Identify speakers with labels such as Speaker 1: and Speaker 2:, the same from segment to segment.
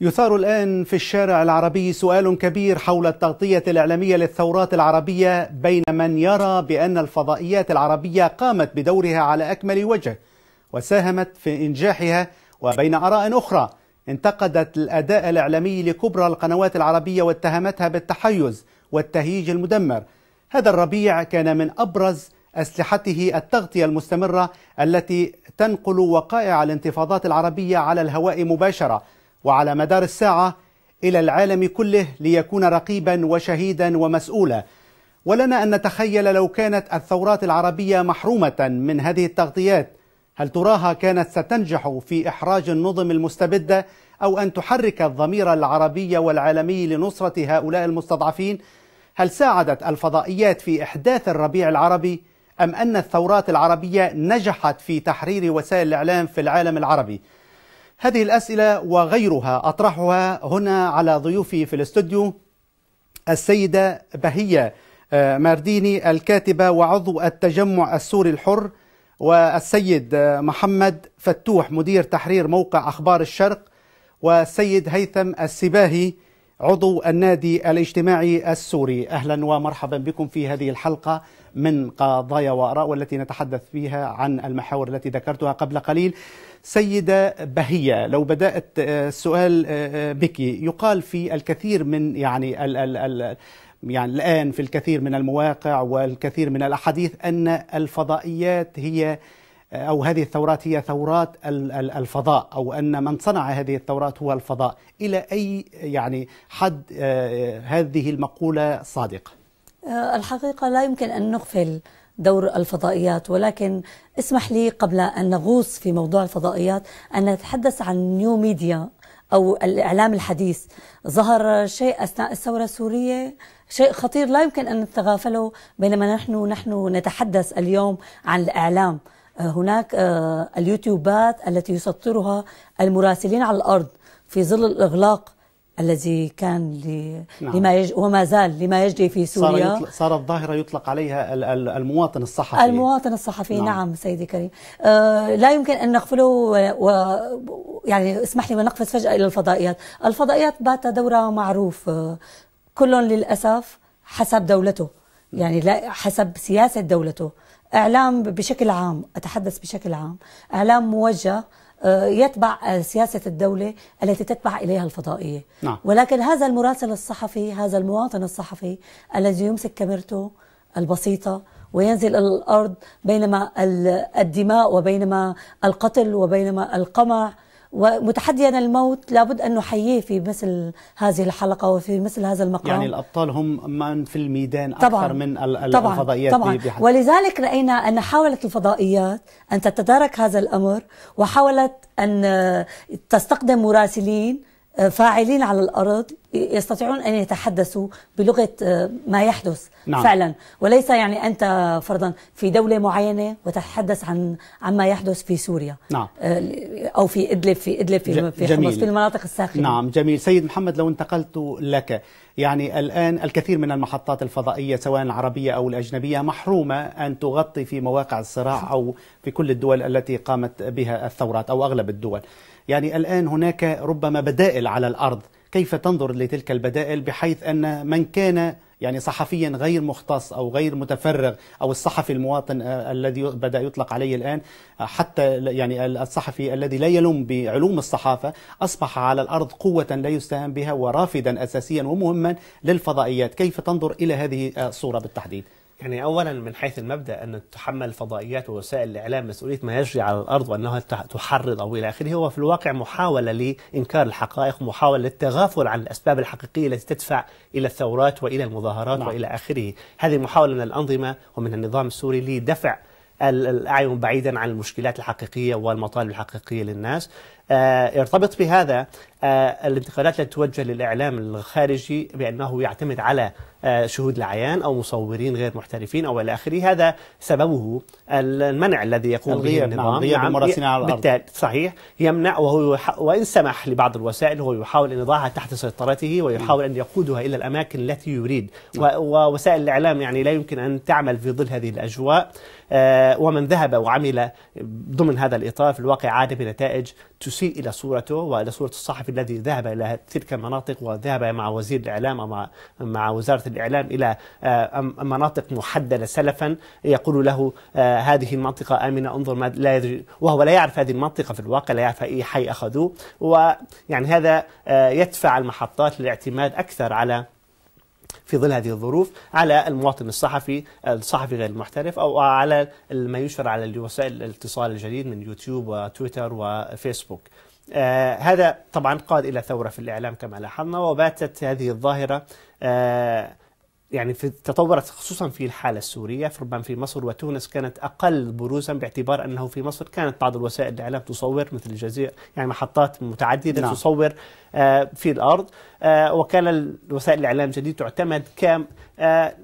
Speaker 1: يثار الآن في الشارع العربي سؤال كبير حول التغطية الإعلامية للثورات العربية بين من يرى بأن الفضائيات العربية قامت بدورها على أكمل وجه وساهمت في إنجاحها وبين آراء أخرى انتقدت الأداء الإعلامي لكبرى القنوات العربية واتهمتها بالتحيز والتهييج المدمر هذا الربيع كان من أبرز أسلحته التغطية المستمرة التي تنقل وقائع الانتفاضات العربية على الهواء مباشرة وعلى مدار الساعة إلى العالم كله ليكون رقيبا وشهيدا ومسؤولا ولنا أن نتخيل لو كانت الثورات العربية محرومة من هذه التغطيات هل تراها كانت ستنجح في إحراج النظم المستبدة أو أن تحرك الضمير العربي والعالمي لنصرة هؤلاء المستضعفين؟ هل ساعدت الفضائيات في إحداث الربيع العربي أم أن الثورات العربية نجحت في تحرير وسائل الإعلام في العالم العربي؟ هذه الأسئلة وغيرها أطرحها هنا على ضيوفي في الاستوديو السيدة بهية آه، مارديني الكاتبة وعضو التجمع السوري الحر والسيد آه، محمد فتوح مدير تحرير موقع أخبار الشرق والسيد هيثم السباهي عضو النادي الاجتماعي السوري اهلا ومرحبا بكم في هذه الحلقه من قضايا واراء والتي نتحدث فيها عن المحاور التي ذكرتها قبل قليل سيده بهيه لو بدات آه، السؤال آه، آه، بك يقال في الكثير من يعني ال ال ال يعني الان في الكثير من المواقع والكثير من الاحاديث ان الفضائيات هي أو هذه الثورات هي ثورات الفضاء أو أن من صنع هذه الثورات هو الفضاء إلى أي يعني حد آه، هذه المقولة صادقة
Speaker 2: آه، الحقيقة لا يمكن أن نغفل دور الفضائيات ولكن اسمح لي قبل أن نغوص في موضوع الفضائيات أن نتحدث عن نيو ميديا أو الإعلام الحديث ظهر شيء أثناء الثورة السورية شيء خطير لا يمكن أن نتغافله بينما نحن نحن نتحدث اليوم عن الإعلام هناك آه، اليوتيوبات التي يسطرها المراسلين على الأرض في ظل الإغلاق الذي كان ل... نعم. لما يج... وما زال لما يجري في سوريا صار, يطلق...
Speaker 1: صار الظاهرة يطلق عليها المواطن الصحفي المواطن
Speaker 2: الصحفي نعم, نعم سيدي كريم آه لا يمكن أن نغفله و... و... يعني اسمح لي ونقفز فجأة إلى الفضائيات الفضائيات بات دورة معروف آه، كل للأسف حسب دولته يعني لا حسب سياسة دولته إعلام بشكل عام أتحدث بشكل عام إعلام موجه آه، يتبع سياسة الدولة التي تتبع إليها الفضائية نعم. ولكن هذا المراسل الصحفي هذا المواطن الصحفي الذي يمسك كاميرته البسيطة وينزل إلى الأرض بينما الدماء وبينما القتل وبينما القمع ومتحديا الموت لابد أن نحييه في مثل هذه الحلقة وفي مثل هذا المقام يعني
Speaker 1: الأبطال هم من في الميدان أكثر طبعاً من طبعاً الفضائيات طبعاً
Speaker 2: ولذلك رأينا أن حاولت الفضائيات أن تتدارك هذا الأمر وحاولت أن تستخدم مراسلين آه، فاعلين على الأرض يستطيعون أن يتحدثوا بلغة آه، ما يحدث نعم. فعلا وليس يعني أنت فرضا في دولة معينة وتتحدث عن عما يحدث في سوريا نعم. آه، أو في إدلب في إدلب في, في حمص في المناطق الساخنة نعم
Speaker 1: جميل سيد محمد لو انتقلت لك يعني الآن الكثير من المحطات الفضائية سواء العربية أو الأجنبية محرومة أن تغطي في مواقع الصراع أو في كل الدول التي قامت بها الثورات أو أغلب الدول يعني الآن هناك ربما بدائل على الأرض كيف تنظر لتلك البدائل بحيث أن من كان يعني صحفيا غير مختص او غير متفرغ او الصحفي المواطن آه، الذي بدا يطلق عليه الان آه، حتى يعني الصحفي الذي لا يلم بعلوم الصحافه اصبح على الارض قوه لا يستهان بها ورافدا اساسيا ومهما للفضائيات، كيف تنظر الى هذه آه، الصوره بالتحديد؟
Speaker 3: يعني اولا من حيث المبدا ان تحمل الفضائيات ووسائل الاعلام مسؤوليه ما يجري على الارض وانها تحرض او الى اخره هو في الواقع محاوله لانكار الحقائق محاوله للتغافل عن الاسباب الحقيقيه التي تدفع الى الثورات والى المظاهرات نعم. والى اخره هذه محاوله من الانظمه ومن النظام السوري لدفع الأعين بعيدا عن المشكلات الحقيقية والمطالب الحقيقية للناس آه، ارتبط بهذا آه، الانتقادات التي توجه للإعلام الخارجي بأنه يعتمد على آه، شهود العيان أو مصورين غير محترفين أو إلى آخره هذا سببه المنع الذي يقوم به النظام نعم، نعم، بالتالي صحيح يمنع وهو وإن سمح لبعض الوسائل هو يحاول أن يضعها تحت سيطرته ويحاول أن يقودها إلى الأماكن التي يريد ووسائل الإعلام يعني لا يمكن أن تعمل في ظل هذه الأجواء ومن ذهب وعمل ضمن هذا الإطار في الواقع عاد بنتائج تسيء إلى صورته وإلى صورة الصحفي الذي ذهب إلى تلك المناطق وذهب مع وزير الإعلام أو مع وزارة الإعلام إلى آه، مناطق محددة سلفا يقول له آه، هذه المنطقة آمنة انظر ما لا يدري وهو لا يعرف هذه المنطقة في الواقع لا يعرف أي حي أخذوه ويعني هذا آه، يدفع المحطات للاعتماد أكثر على في ظل هذه الظروف على المواطن الصحفي الصحفي غير المحترف أو على ما ينشر على وسائل الاتصال الجديد من يوتيوب وتويتر وفيسبوك آه هذا طبعا قاد إلى ثورة في الإعلام كما لاحظنا وباتت هذه الظاهرة آه يعني في تطورت خصوصا في الحالة السورية فربما في مصر وتونس كانت أقل بروزا باعتبار أنه في مصر كانت بعض الوسائل الإعلام تصور مثل الجزيرة يعني محطات متعددة نعم. تصور آه، في الأرض آه، وكان وسائل الإعلام الجديد تعتمد كم آه،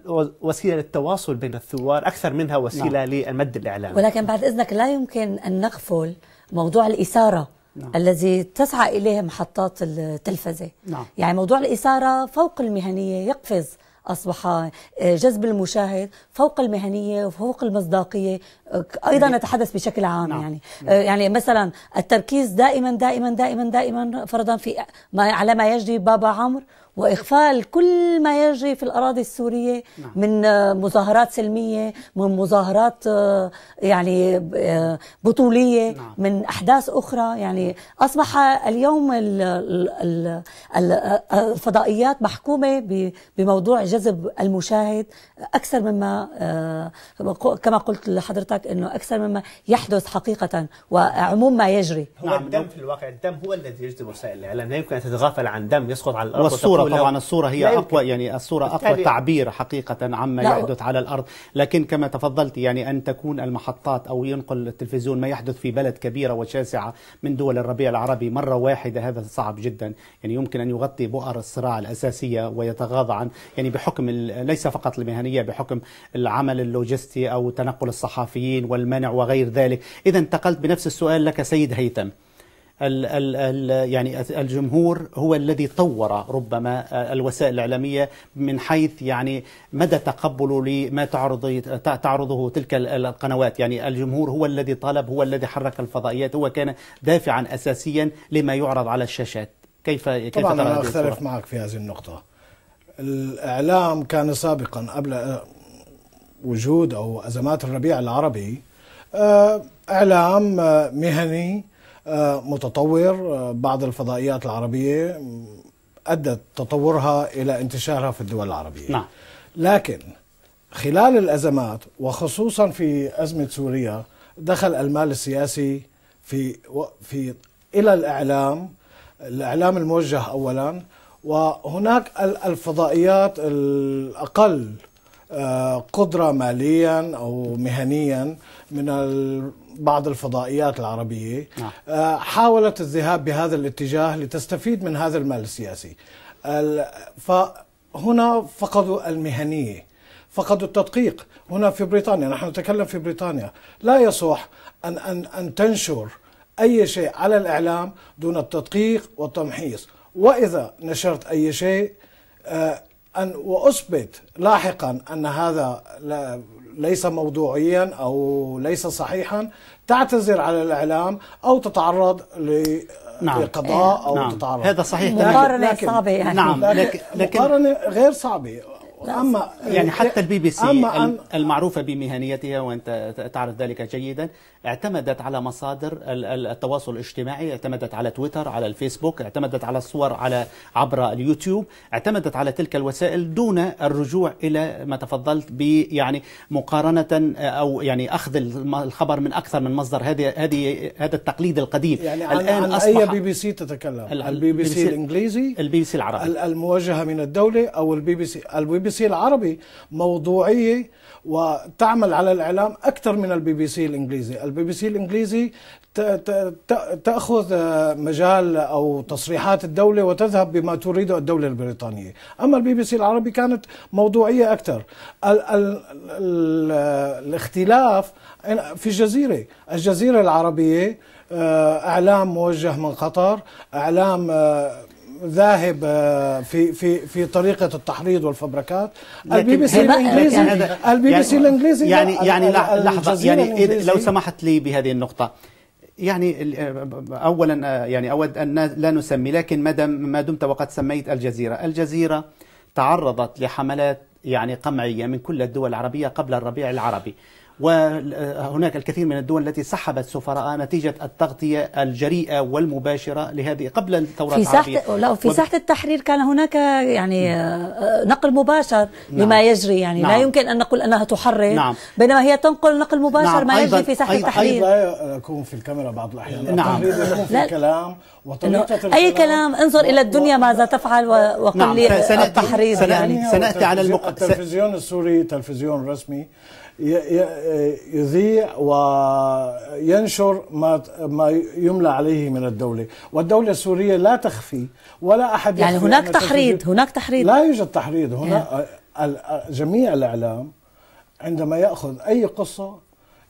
Speaker 3: وسيلة للتواصل بين الثوار أكثر منها وسيلة نعم. للمد
Speaker 2: الإعلامي ولكن بعد إذنك لا يمكن أن نغفل موضوع الإثارة نعم. الذي تسعى إليه محطات التلفزة نعم. يعني موضوع الإثارة فوق المهنية يقفز أصبح آه، جذب المشاهد فوق المهنية وفوق المصداقية آه، أيضا نعم. نتحدث بشكل عام نعم. يعني نعم. آه، يعني مثلا التركيز دائما دائما دائما دائما فرضا في ما على ما يجري بابا عمرو واغفال كل ما يجري في الاراضي السوريه نعم. من آه، مظاهرات سلميه من مظاهرات آه، يعني آه، بطوليه نعم. من احداث اخرى يعني اصبح اليوم الفضائيات محكومه بموضوع جذب المشاهد اكثر مما كما قلت لحضرتك انه اكثر مما يحدث حقيقه وعموم ما يجري نعم. هو نعم. الدم
Speaker 3: في الواقع الدم هو الذي يجذب وسائل الاعلام لا يمكن ان تتغافل عن دم يسقط على الارض والصوره الدولة طبعا الصورة هي أقوى
Speaker 1: يعني الصورة أقوى تعبير حقيقة عما يحدث على الأرض لكن كما تفضلت يعني أن تكون المحطات أو ينقل التلفزيون ما يحدث في بلد كبيرة وشاسعة من دول الربيع العربي مرة واحدة هذا صعب جدا يعني يمكن أن يغطي بؤر الصراع الأساسية ويتغاضى عن يعني بحكم ليس فقط المهنية بحكم العمل اللوجستي أو تنقل الصحفيين والمنع وغير ذلك إذا انتقلت بنفس السؤال لك سيد هيثم ال ال ال يعني الجمهور هو الذي طور ربما الوسائل الاعلاميه من حيث يعني مدى تقبله لما تعرض تعرضه تلك القنوات يعني الجمهور هو الذي طلب هو الذي حرك الفضائيات هو كان دافعا اساسيا لما يعرض على الشاشات كيف كيف طبعا انا اختلف
Speaker 4: معك في هذه النقطه الاعلام كان سابقا قبل آه، وجود او ازمات الربيع العربي آه، اعلام آه، مهني آه، متطور آه، بعض الفضائيات العربية أدت تطورها إلى انتشارها في الدول العربية نعم. لكن خلال الأزمات وخصوصا في أزمة سوريا دخل المال السياسي في في إلى الإعلام الإعلام الموجه أولا وهناك الفضائيات الأقل آه، قدرة ماليا أو مهنيا من بعض الفضائيات العربية نعم. آه، حاولت الذهاب بهذا الاتجاه لتستفيد من هذا المال السياسي فهنا فقدوا المهنية فقدوا التدقيق هنا في بريطانيا نحن نتكلم في بريطانيا لا يصح أن, أن, أن تنشر أي شيء على الإعلام دون التدقيق والتمحيص وإذا نشرت أي شيء آه، أن وأثبت لاحقا أن هذا ليس موضوعيا او ليس صحيحا تعتذر على الاعلام او تتعرض ل نعم. لقضاء او نعم. تتعرض هذا صحيح مقارنه صعبه يعني نعم لكن, لكن مقارنه غير صعبه
Speaker 2: أما إيه، يعني حتى البي بي سي أما
Speaker 1: المعروفة بمهنيتها وأنت تعرف ذلك جيدا اعتمدت على مصادر التواصل الاجتماعي اعتمدت على تويتر على الفيسبوك اعتمدت على الصور على عبر اليوتيوب اعتمدت على تلك الوسائل دون الرجوع إلى ما تفضلت ب يعني مقارنة آه، أو يعني أخذ الخبر من أكثر من مصدر هذه هذه هذا التقليد القديم يعني الآن عن أصبح أي بي بي سي
Speaker 4: تتكلم البي بي سي
Speaker 1: الإنجليزي البي بي سي العربي
Speaker 4: الموجهة من الدولة أو البي بي سي البي بي سي العربي موضوعيه وتعمل على الاعلام اكثر من البي بي سي الانجليزي، البي بي سي الانجليزي تاخذ آه، مجال او تصريحات الدوله وتذهب بما تريده الدوله البريطانيه، اما البي بي سي العربي كانت موضوعيه اكثر. ال ال ال الاختلاف في الجزيره، الجزيره العربيه آه، اعلام موجه من قطر، اعلام آه، ذاهب آه، في في في طريقه التحريض والفبركات
Speaker 1: البي بي سي الانجليزي البي بي سي يعني الانجليزي يعني يعني, يعني لحظه يعني لو سمحت لي بهذه النقطه يعني آه، اولا آه، يعني اود ان لا نسمي لكن ما ما دمت وقد سميت الجزيره، الجزيره تعرضت لحملات يعني قمعيه من كل الدول العربيه قبل الربيع العربي. وهناك الكثير من الدول التي سحبت سفراء نتيجة التغطية الجريئة والمباشرة لهذه قبل الثورة في ساحة
Speaker 2: لا في ساحة التحرير كان هناك يعني آه، آه، نقل مباشر نعم لما يجري يعني نعم لا يمكن أن نقول أنها تحرر نعم بينما هي تنقل نقل مباشر نعم ما يجري في ساحة أيضاً التحرير
Speaker 4: أيضا يكون في الكاميرا بعض الأحيان نعم يكون في الكلام وطريقة
Speaker 2: أي كلام انظر إلى الدنيا ماذا تفعل وقل نعم لي التحرير سنأتي, يعني سنأتي على المق...
Speaker 4: التلفزيون السوري تلفزيون رسمي يذيع وينشر ما ما يملى عليه من الدولة والدولة السورية لا تخفي ولا أحد يعني هناك تحريض هناك تحريض لا يوجد تحريض هنا جميع الإعلام عندما يأخذ أي قصة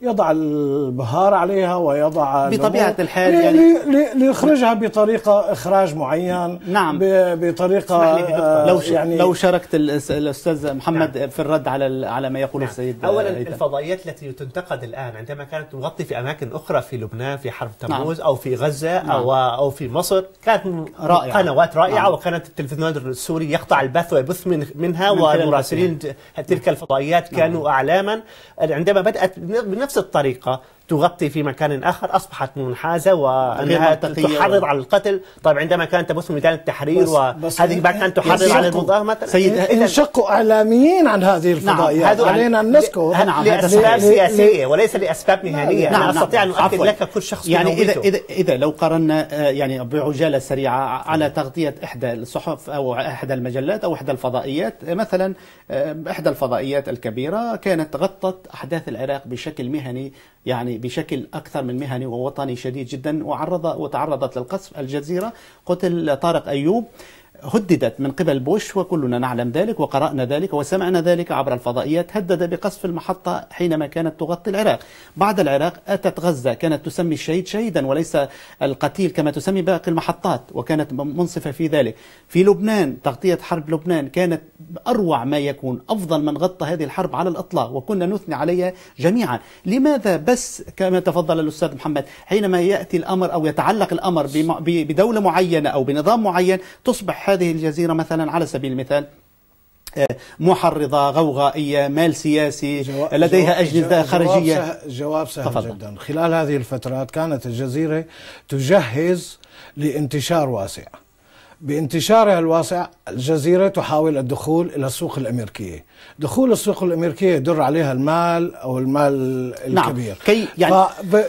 Speaker 4: يضع البهار عليها ويضع بطبيعة الحال يعني ليخرجها بطريقة إخراج معين نعم بطريقة آه، لو يعني لو
Speaker 1: شاركت الأستاذ محمد نعم في الرد على على ما يقوله نعم السيد أولا آه
Speaker 4: الفضائيات
Speaker 3: التي تنتقد الآن عندما كانت تغطي في أماكن أخرى في لبنان في حرب نعم. تموز نعم أو في غزة نعم أو
Speaker 1: أو في مصر
Speaker 3: كانت رائعة قنوات رائعة نعم وكانت التلفزيون السوري يقطع البث ويبث من منها والمراسلين تلك الفضائيات نعم. كانوا نعم أعلاما عندما بدأت بنفس نفس الطريقة تغطي في مكان آخر أصبحت منحازة وأنها تحرض على القتل طيب عندما كانت تبث ميدان التحرير وهذه بعد كانت تحرض على المظاهرة سيد إيه،
Speaker 4: انشقوا إعلاميين
Speaker 1: عن هذه نعم، الفضائيات يعني يعني نعم علينا
Speaker 4: أن نذكر نعم
Speaker 1: لأسباب سياسية
Speaker 3: وليس لأسباب
Speaker 1: مهنية نعم أنا أستطيع أن نعم. أؤكد لك كل شخص يعني إذا, إذا, إذا لو قررنا آه، يعني بعجالة سريعة على تغطية إحدى الصحف أو إحدى المجلات أو إحدى الفضائيات آه، مثلا آه، إحدى الفضائيات الكبيرة كانت غطت أحداث العراق بشكل مهني يعني يعني بشكل أكثر من مهني ووطني شديد جدا وعرض وتعرضت للقصف الجزيرة قتل طارق أيوب هددت من قبل بوش وكلنا نعلم ذلك وقرأنا ذلك وسمعنا ذلك عبر الفضائيات هدد بقصف المحطة حينما كانت تغطي العراق بعد العراق أتت غزة كانت تسمي الشهيد شهيدا وليس القتيل كما تسمي باقي المحطات وكانت منصفة في ذلك في لبنان تغطية حرب لبنان كانت أروع ما يكون أفضل من غطى هذه الحرب على الإطلاق وكنا نثني عليها جميعا لماذا بس كما تفضل الأستاذ محمد حينما يأتي الأمر أو يتعلق الأمر بدولة معينة أو بنظام معين تصبح هذه الجزيرة مثلا على سبيل المثال آه، محرضة غوغائية مال سياسي جوا... لديها أجهزة جوا... خارجية جواب سهل,
Speaker 4: جواب سهل تفضل. جدا خلال هذه الفترات كانت الجزيرة تجهز لانتشار واسع بانتشارها الواسع الجزيرة تحاول الدخول إلى السوق الأمريكية دخول السوق الأمريكية يدر عليها المال أو المال نعم. الكبير نعم. كي يعني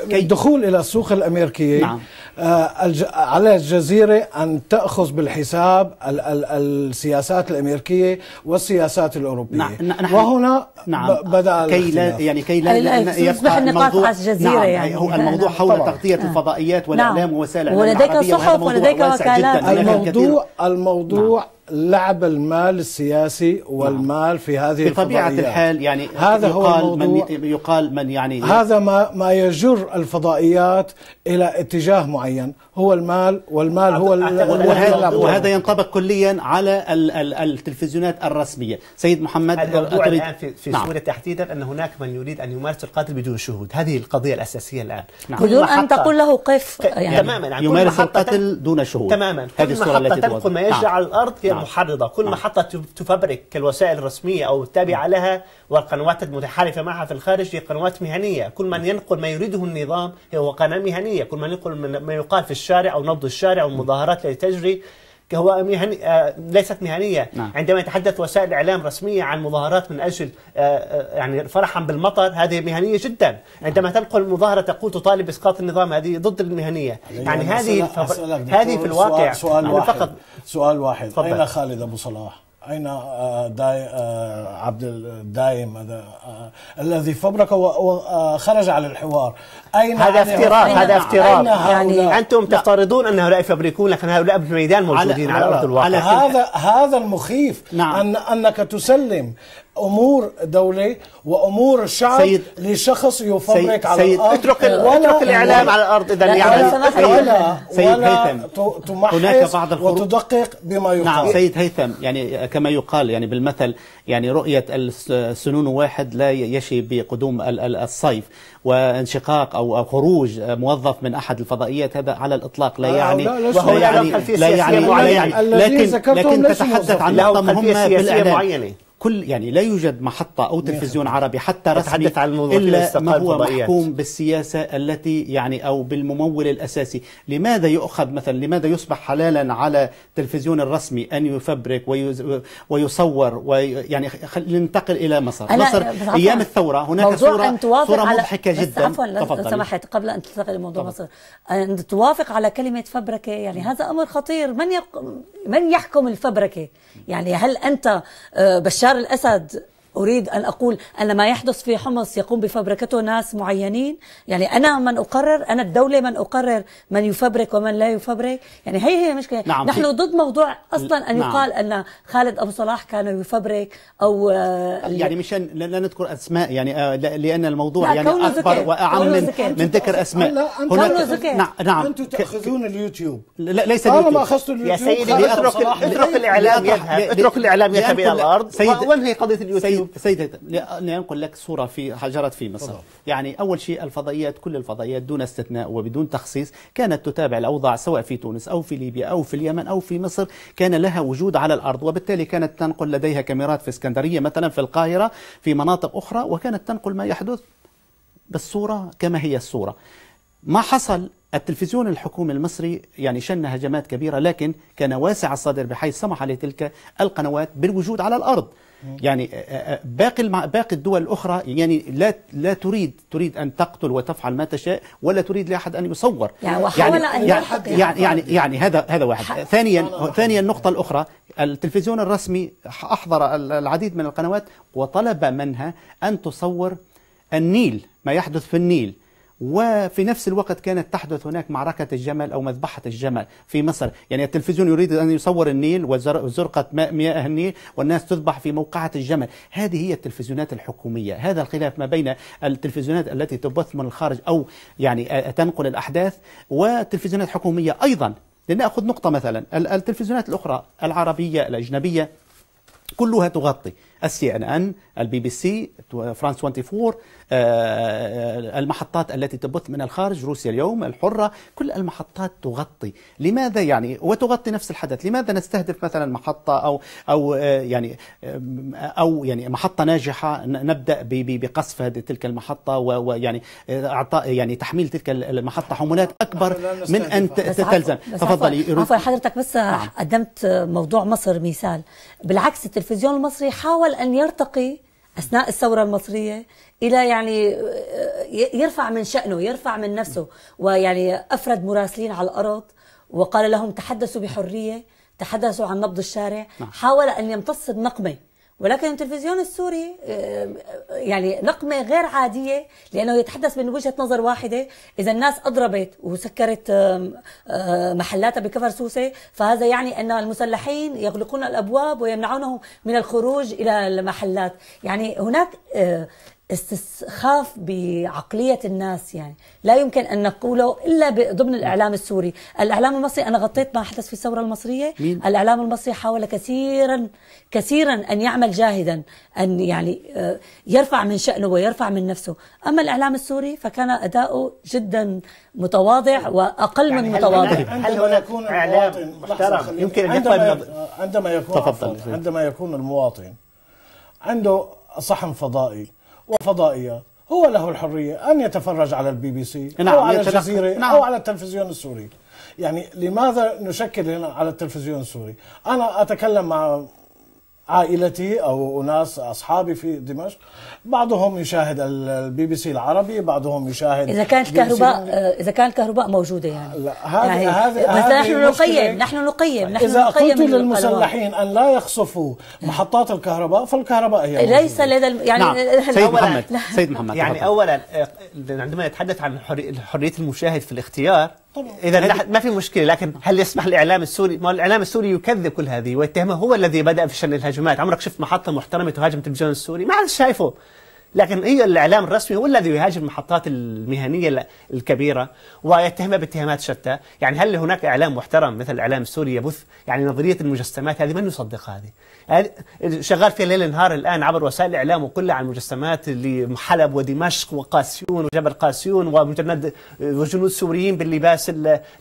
Speaker 4: كي الدخول إلى السوق الأمريكية نعم. آه، على الجزيرة أن تأخذ بالحساب ال ال السياسات الأمريكية والسياسات
Speaker 1: الأوروبية نعم وهنا نعم بدأ كي لا يعني كي لا يصبح النقاط على الجزيرة نعم يعني هو نعم، الموضوع حول طبعا. تغطية نعم الفضائيات والإعلام نعم وسائل الإعلام ولديك صحف ولديك
Speaker 4: وكالات الموضوع الموضوع نعم لعب المال السياسي والمال في هذه بطبيعة الحال يعني هذا يقال هو الموضوع
Speaker 1: من يقال من يعني هذا
Speaker 4: ما ما يجر الفضائيات الى اتجاه معين هو المال والمال هو
Speaker 1: وهذا, وهذا ينطبق كليا على ال ال التلفزيونات الرسمية سيد محمد الموضوع الآن في, في نعم. سوريا
Speaker 3: تحديدا أن هناك من يريد أن يمارس القاتل بدون شهود هذه
Speaker 1: القضية الأساسية الآن نعم. بدون أن تقول له قف يعني تماما يعني يمارس القتل دون شهود تماما هذه الصورة التي تنقل ما يجري نعم. على
Speaker 3: الأرض هي نعم. محرضة كل نعم. محطة تفبرك كالوسائل الرسمية أو التابعة نعم. لها والقنوات المتحالفة معها في الخارج هي قنوات مهنية كل من ينقل ما يريده النظام هو قناة مهنية كل من ينقل ما يقال في الشارع أو نبض الشارع والمظاهرات التي تجري هو مهني آه، ليست مهنيه نعم. عندما يتحدث وسائل اعلام رسميه عن مظاهرات من اجل آه، آه، يعني فرحا بالمطر هذه مهنيه جدا نعم. عندما تنقل مظاهره تقول تطالب اسقاط النظام هذه ضد المهنيه يعني, يعني هذه هذه في الواقع سؤال, سؤال يعني واحد فقط
Speaker 4: سؤال واحد فضل. اين خالد ابو صلاح اين داي عبد الدايم هذا الذي فبرك وخرج على الحوار أين هذا افتراض هذا افتراض يعني
Speaker 3: أنتم تفترضون أن هؤلاء يفبركون لكن هؤلاء في الميدان
Speaker 4: موجودين على, أرض الواقع على هذا هذا المخيف نعم. أن أنك تسلم امور دوله وامور الشعب سيد لشخص يفبرك سيد على سيد الارض اترك اترك الاعلام على الارض اذا يعني ولا سيد سيد هيثم هناك بعض الخروج
Speaker 1: وتدقق بما نعم. يقال نعم سيد هيثم يعني كما يقال يعني بالمثل يعني رؤيه السنون واحد لا يشي بقدوم الصيف وانشقاق او أو خروج موظف من أحد الفضائيات هذا على الإطلاق لا يعني لا, لا, وهو لا يعني لا يعني, لا يعني, يعني. لكن لكن تتحدث عن نقطة مهمة بالإعلام كل يعني لا يوجد محطة أو تلفزيون عربي حتى رسمي عن إلا ما هو محكوم بالسياسة التي يعني أو بالممول الأساسي لماذا يؤخذ مثلا لماذا يصبح حلالا على تلفزيون الرسمي أن يفبرك ويصور ويعني ننتقل إلى مصر مصر أيام الثورة هناك صورة, صورة مضحكة جدا عفوا لو سمحت
Speaker 2: قبل أن تنتقل لموضوع مصر أن توافق على كلمة فبركة يعني هذا أمر خطير من يق... من يحكم الفبركة يعني هل أنت آه، بشار الأسد أريد أن أقول أن ما يحدث في حمص يقوم بفبركته ناس معينين يعني أنا من أقرر أنا الدولة من أقرر من يفبرك ومن لا يفبرك يعني هي هي مشكلة نعم نحن ضد موضوع أصلا أن نعم يقال أن خالد أبو صلاح كان يفبرك أو آه، يعني
Speaker 1: مشان لا نذكر أسماء يعني آه، لأن الموضوع يعني أكبر وأعم من, من ذكر أسماء هناك نعم نعم
Speaker 4: أنتم تأخذون اليوتيوب
Speaker 1: لا ليس اليوتيوب ما أخذت اليوتيوب يا سيدي اترك الإعلام يذهب اترك الإعلام يذهب إلى الأرض وانهي قضية اليوتيوب سيدي لأنقل لك صورة في حجرت في مصر طبعا. يعني أول شيء الفضائيات كل الفضائيات دون استثناء وبدون تخصيص كانت تتابع الأوضاع سواء في تونس أو في ليبيا أو في اليمن أو في مصر كان لها وجود على الأرض وبالتالي كانت تنقل لديها كاميرات في اسكندرية مثلا في القاهرة في مناطق أخرى وكانت تنقل ما يحدث بالصورة كما هي الصورة ما حصل التلفزيون الحكومي المصري يعني شن هجمات كبيرة لكن كان واسع الصدر بحيث سمح لتلك القنوات بالوجود على الأرض يعني آه، آه، آه، باقي باقي الدول الاخرى يعني لا لا تريد تريد ان تقتل وتفعل ما تشاء ولا تريد لاحد ان يصور يعني, يعني وحاول يعني أن يعني, يعني يعني يعني, يعني هذا هذا واحد ثانيا ثانيا النقطه الاخرى التلفزيون الرسمي احضر العديد من القنوات وطلب منها ان تصور النيل ما يحدث في النيل وفي نفس الوقت كانت تحدث هناك معركة الجمل أو مذبحة الجمل في مصر يعني التلفزيون يريد أن يصور النيل وزرقة مياه النيل والناس تذبح في موقعة الجمل هذه هي التلفزيونات الحكومية هذا الخلاف ما بين التلفزيونات التي تبث من الخارج أو يعني آه، تنقل الأحداث وتلفزيونات حكومية أيضا لنأخذ نقطة مثلا التلفزيونات الأخرى العربية الأجنبية كلها تغطي السي ان ان البي بي سي فرانس 24 آه، المحطات التي تبث من الخارج روسيا اليوم الحرة كل المحطات تغطي لماذا يعني وتغطي نفس الحدث لماذا نستهدف مثلا محطة أو أو آه، يعني آه، أو يعني محطة ناجحة نبدأ بقصف هذه تلك المحطة ويعني اعطاء يعني تحميل تلك المحطه حمولات اكبر من ان تلزم تفضلي عفوا
Speaker 2: حضرتك بس نعم. قدمت موضوع مصر مثال بالعكس التلفزيون المصري حاول حاول أن يرتقي أثناء الثورة المصرية إلى يعني آه، يرفع من شأنه يرفع من نفسه ويعني أفرد مراسلين على الأرض وقال لهم تحدثوا بحرية تحدثوا عن نبض الشارع نعم. حاول أن يمتص النقمة ولكن التلفزيون السوري يعني نقمة غير عادية لأنه يتحدث من وجهة نظر واحدة إذا الناس أضربت وسكرت محلاتها بكفر سوسة فهذا يعني أن المسلحين يغلقون الأبواب ويمنعونهم من الخروج إلى المحلات يعني هناك استسخاف بعقلية الناس يعني لا يمكن أن نقوله إلا ضمن نعم. الإعلام السوري الإعلام المصري أنا غطيت ما حدث في الثورة المصرية مين؟ الإعلام المصري حاول كثيرا كثيرا أن يعمل جاهدا أن يعني آه، يرفع من شأنه ويرفع من نفسه أما الإعلام السوري فكان أداؤه جدا متواضع وأقل يعني من متواضع هل, هل هناك يكون إعلام محترم يمكن أن يقبل عندما, عندما
Speaker 4: يكون تفضل عندما يكون المواطن عنده صحن فضائي وفضائية هو له الحرية أن يتفرج على البي بي سي نعم أو على الجزيرة نعم. أو على التلفزيون السوري يعني لماذا نشكل هنا على التلفزيون السوري أنا أتكلم مع عائلتي او اناس اصحابي في دمشق بعضهم يشاهد البي بي سي العربي بعضهم يشاهد اذا كانت الكهرباء
Speaker 2: آه، اذا كان الكهرباء موجوده يعني لا هذه يعني هذه بس نحن نقيم نحن نقيم نحن اذا نقيم قلت للمسلحين
Speaker 4: ان لا يخصفوا محطات الكهرباء فالكهرباء
Speaker 3: هي
Speaker 1: ليس لدى الم... يعني نعم. سيد
Speaker 2: محمد سيد محمد يعني اولا آه،
Speaker 3: عندما يتحدث عن حريه المشاهد في الاختيار
Speaker 1: طبعا اذا يعني
Speaker 3: ما في مشكله لكن آه. هل يسمح الاعلام السوري ما الاعلام السوري يكذب كل هذه ويتهمه هو الذي بدا في شن الهجمات عمرك شفت محطه محترمه تهاجم التلفزيون السوري ما حد شايفه لكن هي الاعلام الرسمي هو الذي يهاجم المحطات المهنيه الكبيره ويتهمها باتهامات شتى، يعني هل هناك اعلام محترم مثل الاعلام السوري يبث يعني نظريه المجسمات هذه من يصدق هذه؟ شغال فيها ليل نهار الآن عبر وسائل الإعلام وكلها عن مجسمات اللي حلب ودمشق وقاسيون وجبل قاسيون ومجند وجنود سوريين باللباس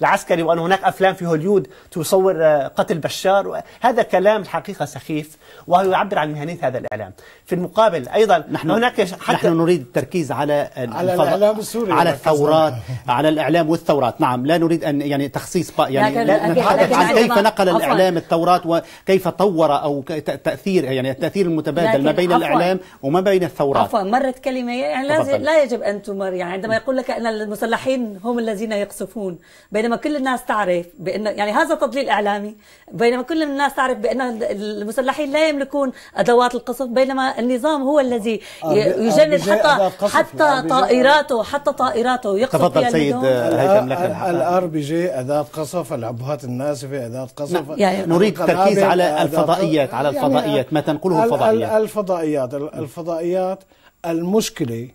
Speaker 3: العسكري وأن هناك أفلام في هوليود تصور آه، قتل بشار هذا كلام الحقيقة سخيف وهو يعبر عن مهنية هذا الإعلام
Speaker 1: في المقابل أيضا نحن هناك حتى نحن نريد التركيز على على الإعلام السوري على يعني. الثورات على الإعلام والثورات نعم لا نريد أن يعني تخصيص يعني لا نتحدث عن كيف نقل الإعلام الثورات وكيف طور أو تاثير يعني التاثير المتبادل ما بين الاعلام وما بين الثورات عفوا
Speaker 2: مرت كلمه يعني لازم لا يجب ان تمر يعني عندما يقول لك ان المسلحين هم الذين يقصفون بينما كل الناس تعرف بان يعني هذا تضليل اعلامي بينما كل الناس تعرف بان المسلحين لا يملكون ادوات القصف بينما النظام هو الذي آه، آه، يجند حتى حتى يعني طائراته حتى طائراته يقصف تفضل سيد آه، هيثم لك
Speaker 4: الار بي جي اداه قصف العبهات الناسفه اداه قصف نعم، يعني نريد التركيز على الفضائيات على يعني الفضائيات ما تنقله الفضائيات الفضائيات الفضائيات المشكلة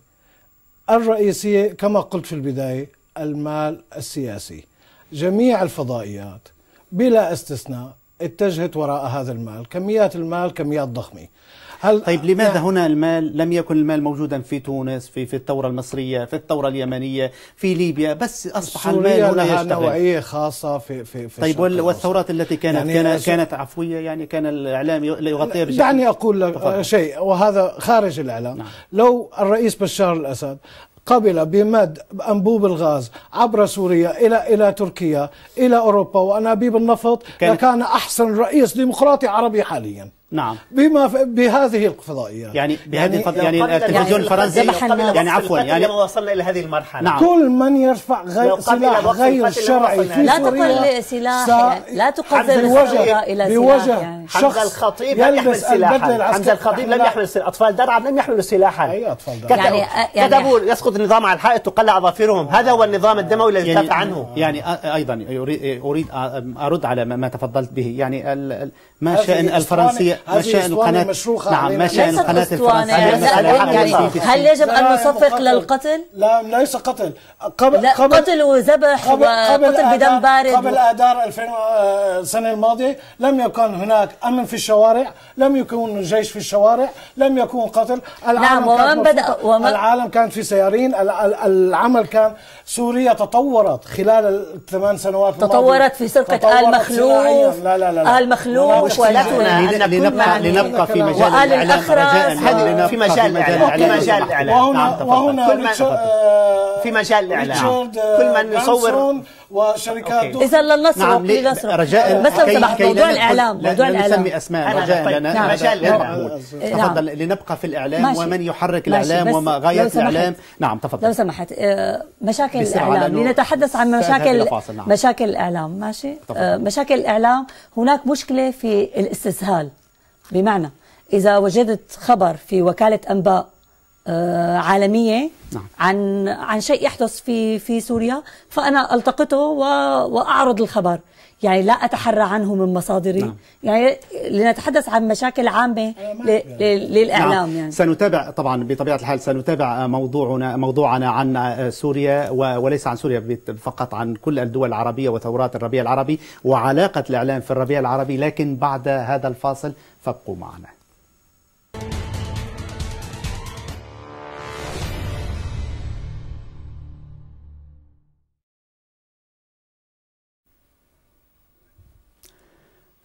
Speaker 4: الرئيسية كما قلت في البداية المال السياسي جميع الفضائيات بلا استثناء اتجهت وراء هذا المال كميات المال كميات ضخمة
Speaker 1: هل طيب لماذا يعني هنا المال لم يكن المال موجودا في تونس في في الثورة المصرية في الثورة اليمنية في ليبيا بس أصبح المال هنا لها نوعية
Speaker 4: خاصة في في, في طيب
Speaker 1: والثورات التي كانت يعني كانت, كانت عفوية يعني كان الإعلام يغطيها بشكل دعني
Speaker 4: أقول لك تفضل. شيء وهذا خارج الإعلام نعم. لو الرئيس بشار الأسد قبل بمد أنبوب الغاز عبر سوريا إلى إلى تركيا إلى أوروبا وأنابيب النفط لكان أحسن رئيس ديمقراطي عربي حالياً نعم بما بهذه القضائيات
Speaker 3: يعني بهذه يعني, يعني التلفزيون يعني الفرنسي يعني عفوا يعني يعني وصلنا الى هذه المرحله نعم
Speaker 4: كل من يرفع غير سلاح غير
Speaker 2: شرعي في لا تقل سلاح لا تقل الوجه الى يعني. بوجه يعني. شخص حمزه الخطيب لم يحمل سلاحا حمزه الخطيب لم يحمل
Speaker 3: سلاحا اطفال درعا لم يحملوا سلاحا اي اطفال درعا يعني كتبوا يعني. يسقط النظام على الحائط تقلع
Speaker 1: اظافرهم هذا هو النظام الدموي الذي دافع عنه يعني ايضا اريد ارد على ما تفضلت به يعني ما شان الفرنسيه ما شأن قناة نعم ما شأن
Speaker 4: قناة الفرنسية هل يجب أن نصفق للقتل؟ لا ليس قتل
Speaker 2: قبل, لا قتل وذبح وقتل بدم بارد قبل
Speaker 4: آذار 2000 آه، السنة الماضية لم يكن هناك أمن في الشوارع لم يكن جيش في الشوارع لم يكن قتل العالم نعم ومن بدأ ومن العالم كان في سيارين العمل كان سوريا تطورت خلال الثمان سنوات تطورت في سرقة آل
Speaker 2: مخلوف لا لا لا آل مخلوف ولكن لنبقى لنبقى في مجال الاعلام رجاء في مجال الاعلام في مجال الاعلام وهنا وهنا
Speaker 3: في مجال الاعلام
Speaker 4: كل من يصور وشركات اذا لنسرق نعم رجاء
Speaker 3: بس لو سمحت موضوع الاعلام موضوع الاعلام نسمي اسماء رجاء طيب، لنا نعم. نعم. تفضل
Speaker 1: نعم. لنبقى في الاعلام ومن يحرك الاعلام وما غايه الاعلام نعم تفضل لو
Speaker 2: سمحت آه، مشاكل الاعلام لنتحدث عن مشاكل مشاكل الاعلام ماشي آه، مشاكل الاعلام هناك مشكله في الاستسهال بمعنى إذا وجدت خبر في وكالة أنباء آه، عالمية نعم. عن عن شيء يحدث في في سوريا فأنا ألتقطه وأعرض الخبر يعني لا أتحرى عنه من مصادري نعم. يعني لنتحدث عن مشاكل عامة أيوة، ل... للإعلام نعم. يعني.
Speaker 1: سنتابع طبعا بطبيعة الحال سنتابع موضوعنا موضوعنا عن سوريا وليس عن سوريا فقط عن كل الدول العربية وثورات الربيع العربي وعلاقة الإعلام في الربيع العربي لكن بعد هذا الفاصل فابقوا معنا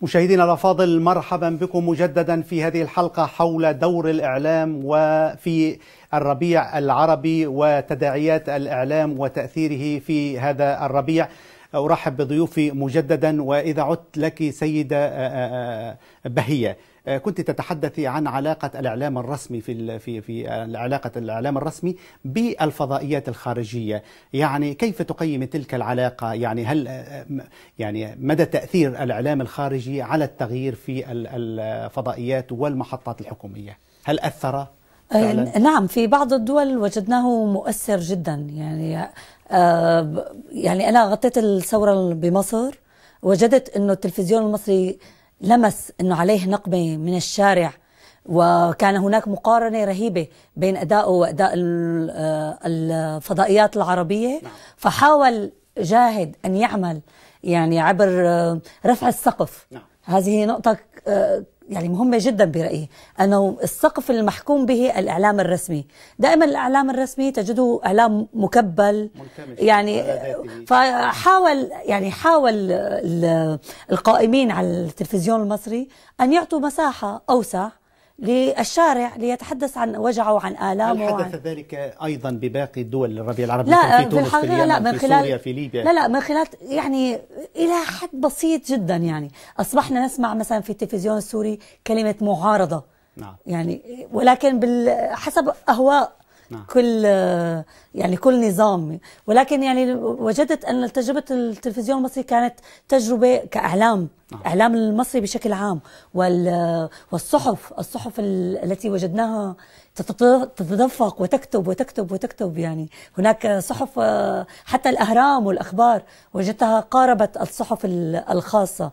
Speaker 1: مشاهدينا الافاضل مرحبا بكم مجددا في هذه الحلقه حول دور الاعلام وفي الربيع العربي وتداعيات الاعلام وتاثيره في هذا الربيع ارحب بضيوفي مجددا واذا عدت لك سيده بهيه آه، كنت تتحدثي عن علاقة الإعلام الرسمي في في في آه، علاقة الإعلام الرسمي بالفضائيات الخارجية يعني كيف تقيم تلك العلاقة يعني هل آه، يعني مدى تأثير الإعلام الخارجي على التغيير في الفضائيات والمحطات الحكومية هل أثر
Speaker 2: فعلا؟ نعم في بعض الدول وجدناه مؤثر جدا يعني يعني أنا غطيت الثورة بمصر وجدت أنه التلفزيون المصري لمس أنه عليه نقمة من الشارع وكان هناك مقارنة رهيبة بين أدائه وأداء آه، الفضائيات العربية نعم. فحاول جاهد أن يعمل يعني عبر آه، رفع السقف نعم. هذه نقطة آه، يعني مهمة جدا برأيي أنه السقف المحكوم به الإعلام الرسمي دائما الإعلام الرسمي تجده إعلام مكبل يعني فحاول يعني حاول القائمين على التلفزيون المصري أن يعطوا مساحة أوسع للشارع ليتحدث عن وجعه وعن آلامه هل حدث وعن...
Speaker 1: ذلك أيضا بباقي الدول الربيع العربي لا في تونس آه، في لا من خلال سوريا في ليبيا لا لا
Speaker 2: من خلال يعني إلى حد بسيط جدا يعني أصبحنا نسمع مثلا في التلفزيون السوري كلمة معارضة نعم. يعني ولكن بال... حسب أهواء نعم. كل يعني كل نظام ولكن يعني وجدت ان تجربه التلفزيون المصري كانت تجربه كاعلام نعم. اعلام المصري بشكل عام والصحف الصحف التي وجدناها تتدفق وتكتب وتكتب وتكتب يعني هناك صحف حتى الأهرام والأخبار وجدتها قاربت الصحف الخاصة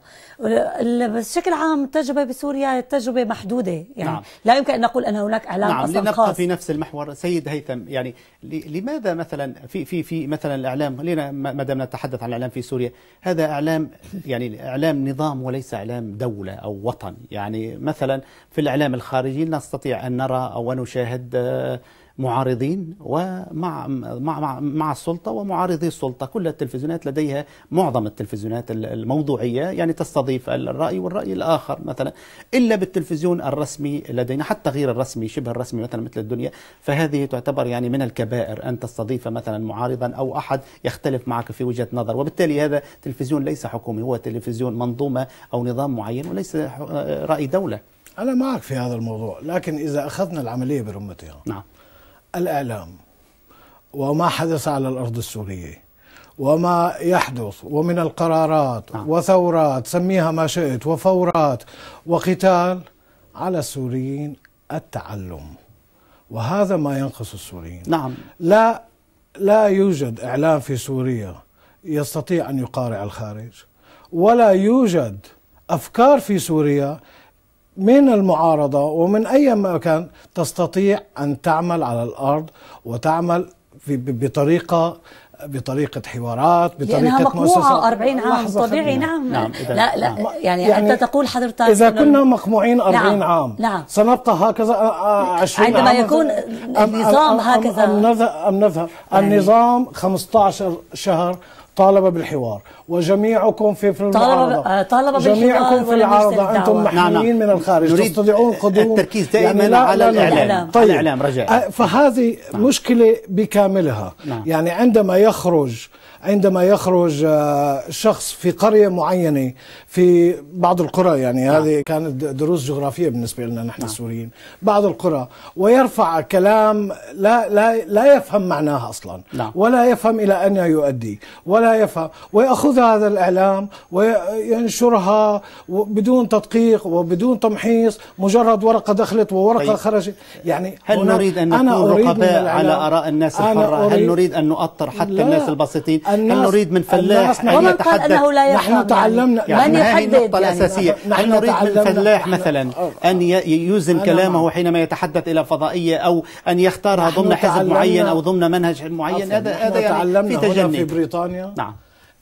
Speaker 2: بشكل عام التجربة بسوريا تجربة محدودة يعني نعم. لا يمكن أن نقول أن هناك إعلام نعم. أصلا لنبقى خاص. في
Speaker 1: نفس المحور سيد هيثم يعني لماذا مثلا في في في مثلا الإعلام لنا ما دام نتحدث عن الإعلام في سوريا هذا إعلام يعني إعلام نظام وليس إعلام دولة أو وطن يعني مثلا في الإعلام الخارجي نستطيع أن نرى أو نشاهد نشاهد آه، معارضين ومع مع مع, مع السلطه ومعارضي السلطه، كل التلفزيونات لديها معظم التلفزيونات الموضوعيه يعني تستضيف الراي والراي الاخر مثلا الا بالتلفزيون الرسمي لدينا حتى غير الرسمي شبه الرسمي مثلا مثل الدنيا فهذه تعتبر يعني من الكبائر ان تستضيف مثلا معارضا او احد يختلف معك في وجهه نظر وبالتالي هذا تلفزيون ليس حكومي هو تلفزيون منظومه او نظام معين وليس آه، راي دوله.
Speaker 4: أنا معك في هذا الموضوع لكن إذا أخذنا العملية برمتها نعم الإعلام وما حدث على الأرض السورية وما يحدث ومن القرارات نعم. وثورات سميها ما شئت وفورات وقتال على السوريين التعلم وهذا ما ينقص السوريين نعم لا لا يوجد إعلام في سوريا يستطيع أن يقارع الخارج ولا يوجد أفكار في سوريا من المعارضة ومن أي مكان تستطيع أن تعمل على الأرض وتعمل في بطريقة بطريقة حوارات بطريقة لأنها مقموعة
Speaker 2: 40 عام طبيعي نعم نعم, نعم. لا لا نعم. يعني, يعني أنت تقول حضرتك إذا كنا
Speaker 4: مقموعين 40 نعم عام نعم سنبقى هكذا 20 آه،
Speaker 2: آه، عندما عام يكون النظام هكذا
Speaker 4: أم نذهب يعني النظام 15 شهر طالب بالحوار وجميعكم في في العارضة آه، طالب بالحوار جميعكم في العارضة أنتم نعم، نعم. محميين من الخارج تستطيعون قدوم التركيز دائما يعني على الإعلام طيب الإعلام رجاء أه، فهذه نعم. مشكلة بكاملها نعم. يعني عندما يخرج عندما يخرج آه، شخص في قرية معينة في بعض القرى يعني نعم. هذه كانت دروس جغرافية بالنسبة لنا نحن نعم. السوريين بعض القرى ويرفع كلام لا لا لا يفهم معناها أصلا نعم. ولا يفهم إلى أين يؤدي ولا يفهم ويأخذ هذا الإعلام وينشرها بدون تدقيق وبدون تمحيص مجرد ورقة دخلت وورقة طيب. خرجت يعني
Speaker 1: هل نريد أن نكون رقباء على آراء الناس الحرة هل نريد أن نؤطر حتى الناس البسيطين هل نريد من فلاح أن نعم. يتحدث نحن يعني. تعلمنا يعني من هذه النقطة يعني الأساسية هل نريد من فلاح مثلا أن يوزن كلامه حينما يتحدث إلى فضائية أو أن يختارها ضمن حزب معين أو ضمن منهج معين هذا هذا يعني
Speaker 4: في تجني في بريطانيا نعم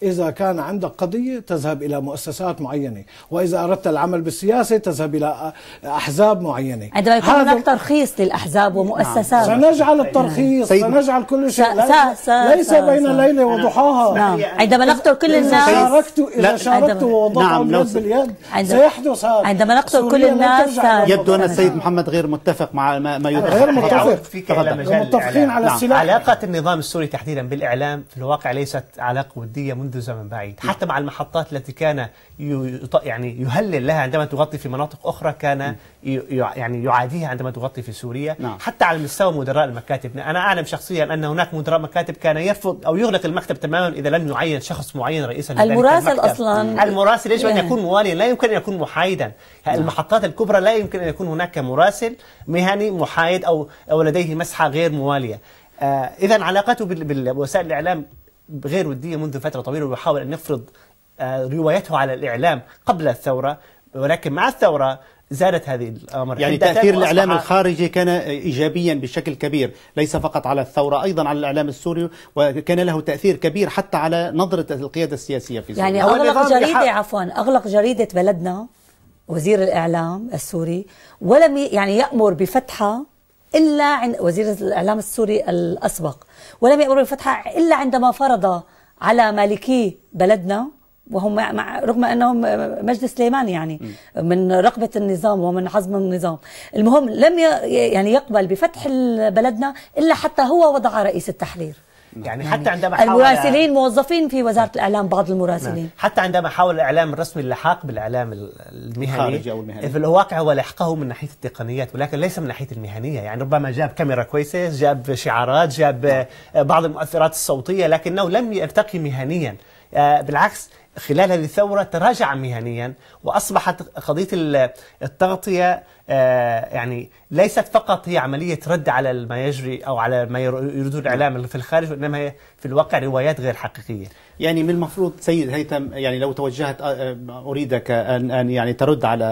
Speaker 4: إذا كان عندك قضية تذهب إلى مؤسسات معينة وإذا أردت العمل بالسياسة تذهب إلى أحزاب معينة عندما يكون هناك
Speaker 2: ترخيص للأحزاب نعم. ومؤسسات نعم. سنجعل الترخيص طيب. سنجعل كل شيء سا سا سا ليس سا بين ليلة نعم. وضحاها نعم. عندما طيب. نقتل كل طيب. الناس إذا شاركت, إذا شاركت ووضعوا نعم. اليد باليد عندما سيحدث هذا عندما نقتل كل الناس يبدو أن
Speaker 1: السيد محمد غير متفق مع ما يطرح غير متفق متفقين على السلاح علاقة النظام السوري تحديدا بالإعلام
Speaker 3: في الواقع ليست علاقة ودية منذ منذ زمن بعيد نعم. حتى مع المحطات التي كان يعني يهلل لها عندما تغطي في مناطق أخرى كان نعم. يعني يعاديها عندما تغطي في سوريا نعم. حتى على مستوى مدراء المكاتب أنا أعلم شخصيا أن هناك مدراء مكاتب كان يرفض أو يغلق المكتب تماما إذا لم يعين شخص معين رئيسا المراسل أصلا المراسل يجب أن إيه. يكون مواليا لا يمكن أن يكون محايدا نعم. المحطات الكبرى لا يمكن أن يكون هناك مراسل مهني محايد أو أو لديه مسحة غير موالية آه إذا علاقته بوسائل الإعلام غير ودية منذ فترة طويلة ويحاول أن يفرض آه، روايته على الإعلام
Speaker 1: قبل الثورة ولكن مع الثورة زادت هذه الامر يعني تاثير الاعلام الخارجي كان ايجابيا بشكل كبير ليس فقط على الثوره ايضا على الاعلام السوري وكان له تاثير كبير حتى على نظره القياده السياسيه في يعني سوريا يعني اغلق جريده
Speaker 2: يح... عفوا اغلق جريده بلدنا وزير الاعلام السوري ولم يعني يامر بفتحها إلا عند وزير الإعلام السوري الأسبق ولم يأمروا بالفتح إلا عندما فرض على مالكي بلدنا وهم مع رغم انهم مجلس سليمان يعني من رقبه النظام ومن حزم النظام، المهم لم يعني يقبل بفتح بلدنا الا حتى هو وضع رئيس التحرير.
Speaker 3: نعم. يعني نعم. حتى عندما حاول المراسلين
Speaker 2: موظفين في وزاره الاعلام بعض المراسلين نعم.
Speaker 3: حتى عندما حاول الاعلام الرسمي اللحاق بالاعلام المهني الخارجي او المهني في الواقع هو لحقه من ناحيه التقنيات ولكن ليس من ناحيه المهنيه يعني ربما جاب كاميرا كويسه جاب شعارات جاب آه، بعض المؤثرات الصوتيه لكنه لم يرتقي مهنيا آه، بالعكس خلال هذه الثورة تراجع مهنيا وأصبحت قضية التغطية آه، يعني ليست فقط هي عملية رد على ما يجري أو على ما يريدون الإعلام نعم. في الخارج وإنما هي في الواقع
Speaker 1: روايات غير حقيقية يعني من المفروض سيد هيثم يعني لو توجهت آه، آه، أريدك أن يعني ترد على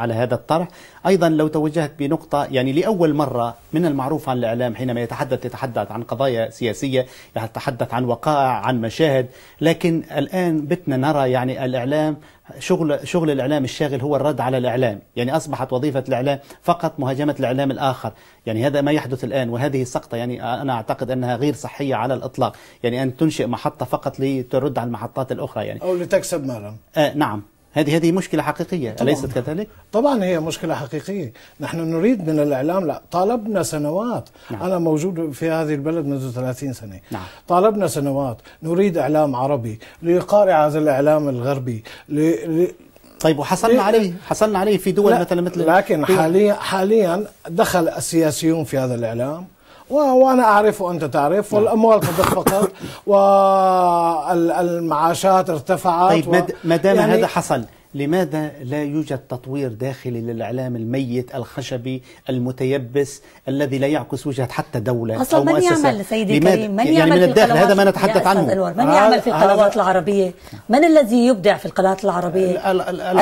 Speaker 1: على هذا الطرح أيضا لو توجهت بنقطة يعني لأول مرة من المعروف عن الإعلام حينما يتحدث يتحدث عن قضايا سياسية يتحدث عن وقائع عن مشاهد لكن الآن بتنا نرى يعني الإعلام شغل شغل الإعلام الشاغل هو الرد على الإعلام يعني أصبحت وظيفة الإعلام فقط مهاجمة قيمة الإعلام الآخر يعني هذا ما يحدث الآن وهذه سقطة يعني أنا أعتقد أنها غير صحية على الإطلاق يعني أن تنشئ محطة فقط لترد على المحطات الأخرى يعني
Speaker 4: أو لتكسب مالا
Speaker 1: آه نعم هذه هذه مشكلة حقيقية طبعاً. أليست كذلك؟ طبعا هي مشكلة حقيقية، نحن نريد من الإعلام لا
Speaker 4: طالبنا سنوات، نعم. أنا موجود في هذه البلد منذ 30 سنة، نعم. طالبنا سنوات، نريد إعلام عربي ليقارع هذا الإعلام الغربي، لي... لي... طيب وحصلنا إيه؟ عليه حصلنا عليه في دول مثلا مثل لكن حاليا حاليا دخل السياسيون في هذا الاعلام وانا اعرف وانت تعرف نعم. والاموال قد تدفقت والمعاشات ارتفعت طيب و... ما دام يعني هذا
Speaker 1: حصل لماذا لا يوجد تطوير داخلي للإعلام الميت الخشبي المتيبس الذي لا يعكس وجهة حتى دولة أصلا أو من مؤسسة يعمل سيدي كريم من يعني يعمل من الداخل هذا ما نتحدث عنه الور. من يعمل في آه، القنوات
Speaker 2: العربية من الذي يبدع في القنوات العربية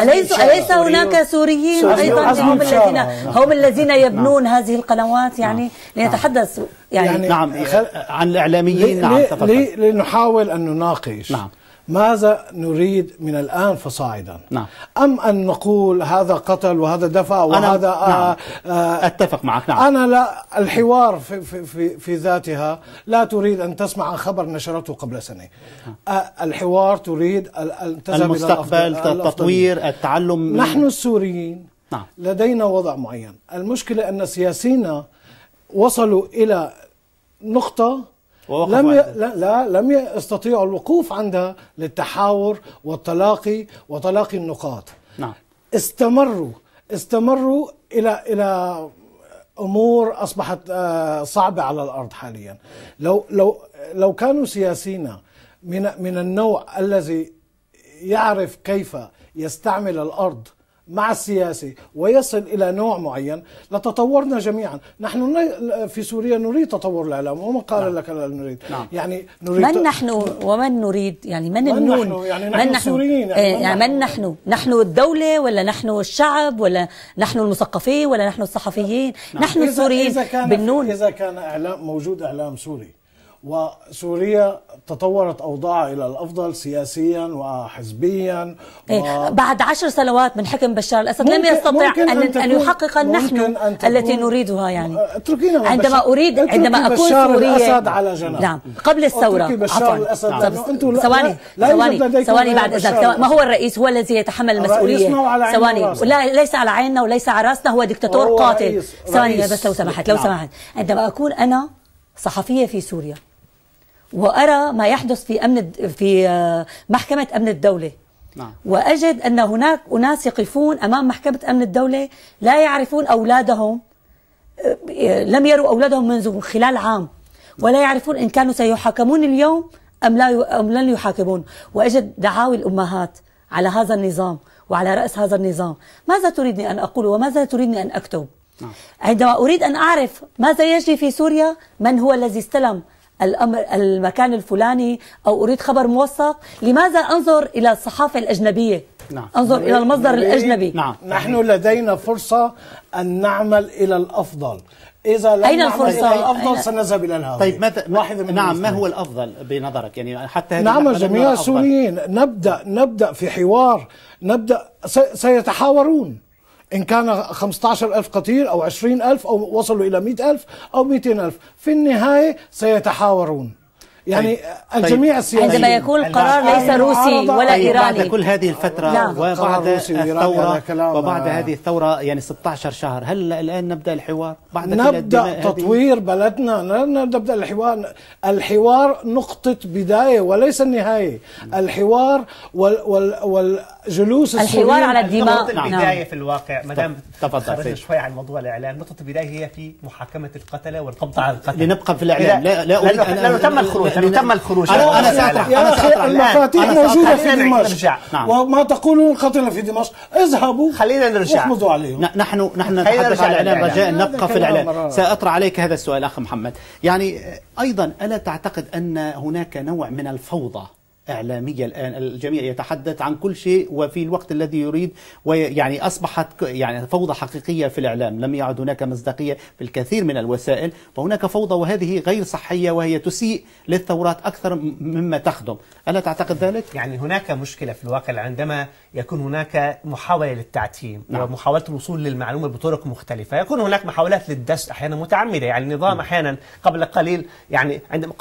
Speaker 2: أليس, أليس هناك سوريين أيضا نعم. هم الذين هم نعم. الذين يبنون هذه القنوات يعني نعم. لنتحدث يعني, يعني نعم
Speaker 1: عن الإعلاميين نعم
Speaker 4: لنحاول أن نناقش نعم ماذا نريد من الآن فصاعدا نعم. أم أن نقول هذا قتل وهذا دفع وهذا أنا آه، نعم. آه أتفق معك نعم. أنا لا الحوار في, في, في, في ذاتها لا تريد أن تسمع خبر نشرته قبل سنة آه الحوار تريد أن المستقبل التطوير
Speaker 1: التعلم نحن
Speaker 4: السوريين نعم. لدينا وضع معين المشكلة أن سياسينا وصلوا إلى نقطة لم ي... لا, لا لم يستطيعوا الوقوف عندها للتحاور والتلاقي وتلاقي النقاط نعم استمروا استمروا الى الى امور اصبحت آه، صعبه على الارض حاليا لو لو لو كانوا سياسيين من من النوع الذي يعرف كيف يستعمل الارض مع السياسي ويصل إلى نوع معين لتطورنا جميعا نحن في سوريا نريد تطور الإعلام ومن قال نعم. لك لا نريد نعم. يعني نريد من نحن
Speaker 2: ومن نريد يعني من, من النون نحن يعني نحن من نحن السوريين يعني, إيه، من, يعني من نحن نحن الدولة ولا نحن الشعب ولا نحن المثقفين ولا نحن الصحفيين نعم. نحن السوريين إذا كان
Speaker 4: بالنون إذا كان إعلام موجود إعلام سوري وسوريا تطورت أوضاعها إلى الأفضل سياسيا وحزبيا
Speaker 2: إيه، و... بعد عشر سنوات من حكم بشار الأسد لم يستطع ممكن أن, أن, تكون... أن يحقق نحن أن التي نريدها يعني أه، اتركينا عندما بشار... أريد عندما أكون سوريا الأسد على جنب نعم قبل الثورة بشار الأسد نعم. ثواني ثواني ثواني بعد إذنك ما هو الرئيس هو الذي يتحمل المسؤولية ثواني لا ليس على عيننا وليس على راسنا هو دكتاتور قاتل ثواني بس لو سمحت لو نعم. سمحت عندما أكون أنا صحفية في سوريا وارى ما يحدث في امن في آه، محكمه امن الدوله نعم. واجد ان هناك اناس يقفون امام محكمه امن الدوله لا يعرفون اولادهم آه، لم يروا اولادهم منذ خلال عام ولا يعرفون ان كانوا سيحاكمون اليوم ام لا ام لن يحاكمون واجد دعاوي الامهات على هذا النظام وعلى راس هذا النظام ماذا تريدني ان اقول وماذا تريدني ان اكتب نعم. عندما اريد ان اعرف ماذا يجري في سوريا من هو الذي استلم الأمر المكان الفلاني أو أريد خبر موثق لماذا أنظر إلى الصحافة الأجنبية نعم. أنظر إلى المصدر نعم. الأجنبي
Speaker 4: نعم. نحن لدينا فرصة أن نعمل إلى الأفضل
Speaker 1: إذا لم أين الفرصة؟ إلى الأفضل أين... سنذهب إلى الهوى طيب
Speaker 4: ماذا واحد من نعم ما هو
Speaker 1: الأفضل بنظرك يعني حتى نعم جميع السوريين
Speaker 4: نبدأ نبدأ في حوار نبدأ سيتحاورون إن كان 15 ألف قتيل أو 20 ألف أو وصلوا إلى 100 ألف أو 200 ألف في النهاية سيتحاورون يعني طيب. الجميع طيب. السياسي عندما يكون القرار ليس روسي ولا طيب ايراني بعد كل
Speaker 1: هذه الفتره وبعد الثوره وبعد هذه الثوره يعني 16 شهر هل الان نبدا الحوار بعد نبدا تطوير
Speaker 4: بلدنا نبدا الحوار الحوار نقطه بدايه وليس النهايه الحوار وال وال والجلوس الحوار على الدماء نقطه نعم. البدايه
Speaker 3: في الواقع ما دام تفضل شوي عن موضوع الاعلام نقطه البدايه هي في محاكمه القتله والقبض على القتله لنبقى في الاعلام لا لا اريد تم الخروج يعني تم الخروج
Speaker 4: انا انا ساطرح يا اخي المفاتيح موجوده في دمشق نعم. وما تقولون خطيره في دمشق
Speaker 1: اذهبوا خلينا نرجع احمدوا عليهم نحن نحن نتحدث عن الاعلام رجاء نبقى في الاعلام ساطرح عليك هذا السؤال اخ محمد يعني ايضا الا تعتقد ان هناك نوع من الفوضى إعلامية الآن الجميع يتحدث عن كل شيء وفي الوقت الذي يريد ويعني أصبحت يعني فوضى حقيقية في الإعلام لم يعد هناك مصداقية في الكثير من الوسائل فهناك فوضى وهذه غير صحية وهي تسيء للثورات أكثر مما تخدم ألا تعتقد ذلك؟ يعني هناك مشكلة في الواقع عندما يكون هناك
Speaker 3: محاولة للتعتيم نعم. ومحاولة الوصول للمعلومة بطرق مختلفة يكون هناك محاولات للدس أحيانا متعمدة يعني النظام نعم. أحيانا قبل قليل يعني عندما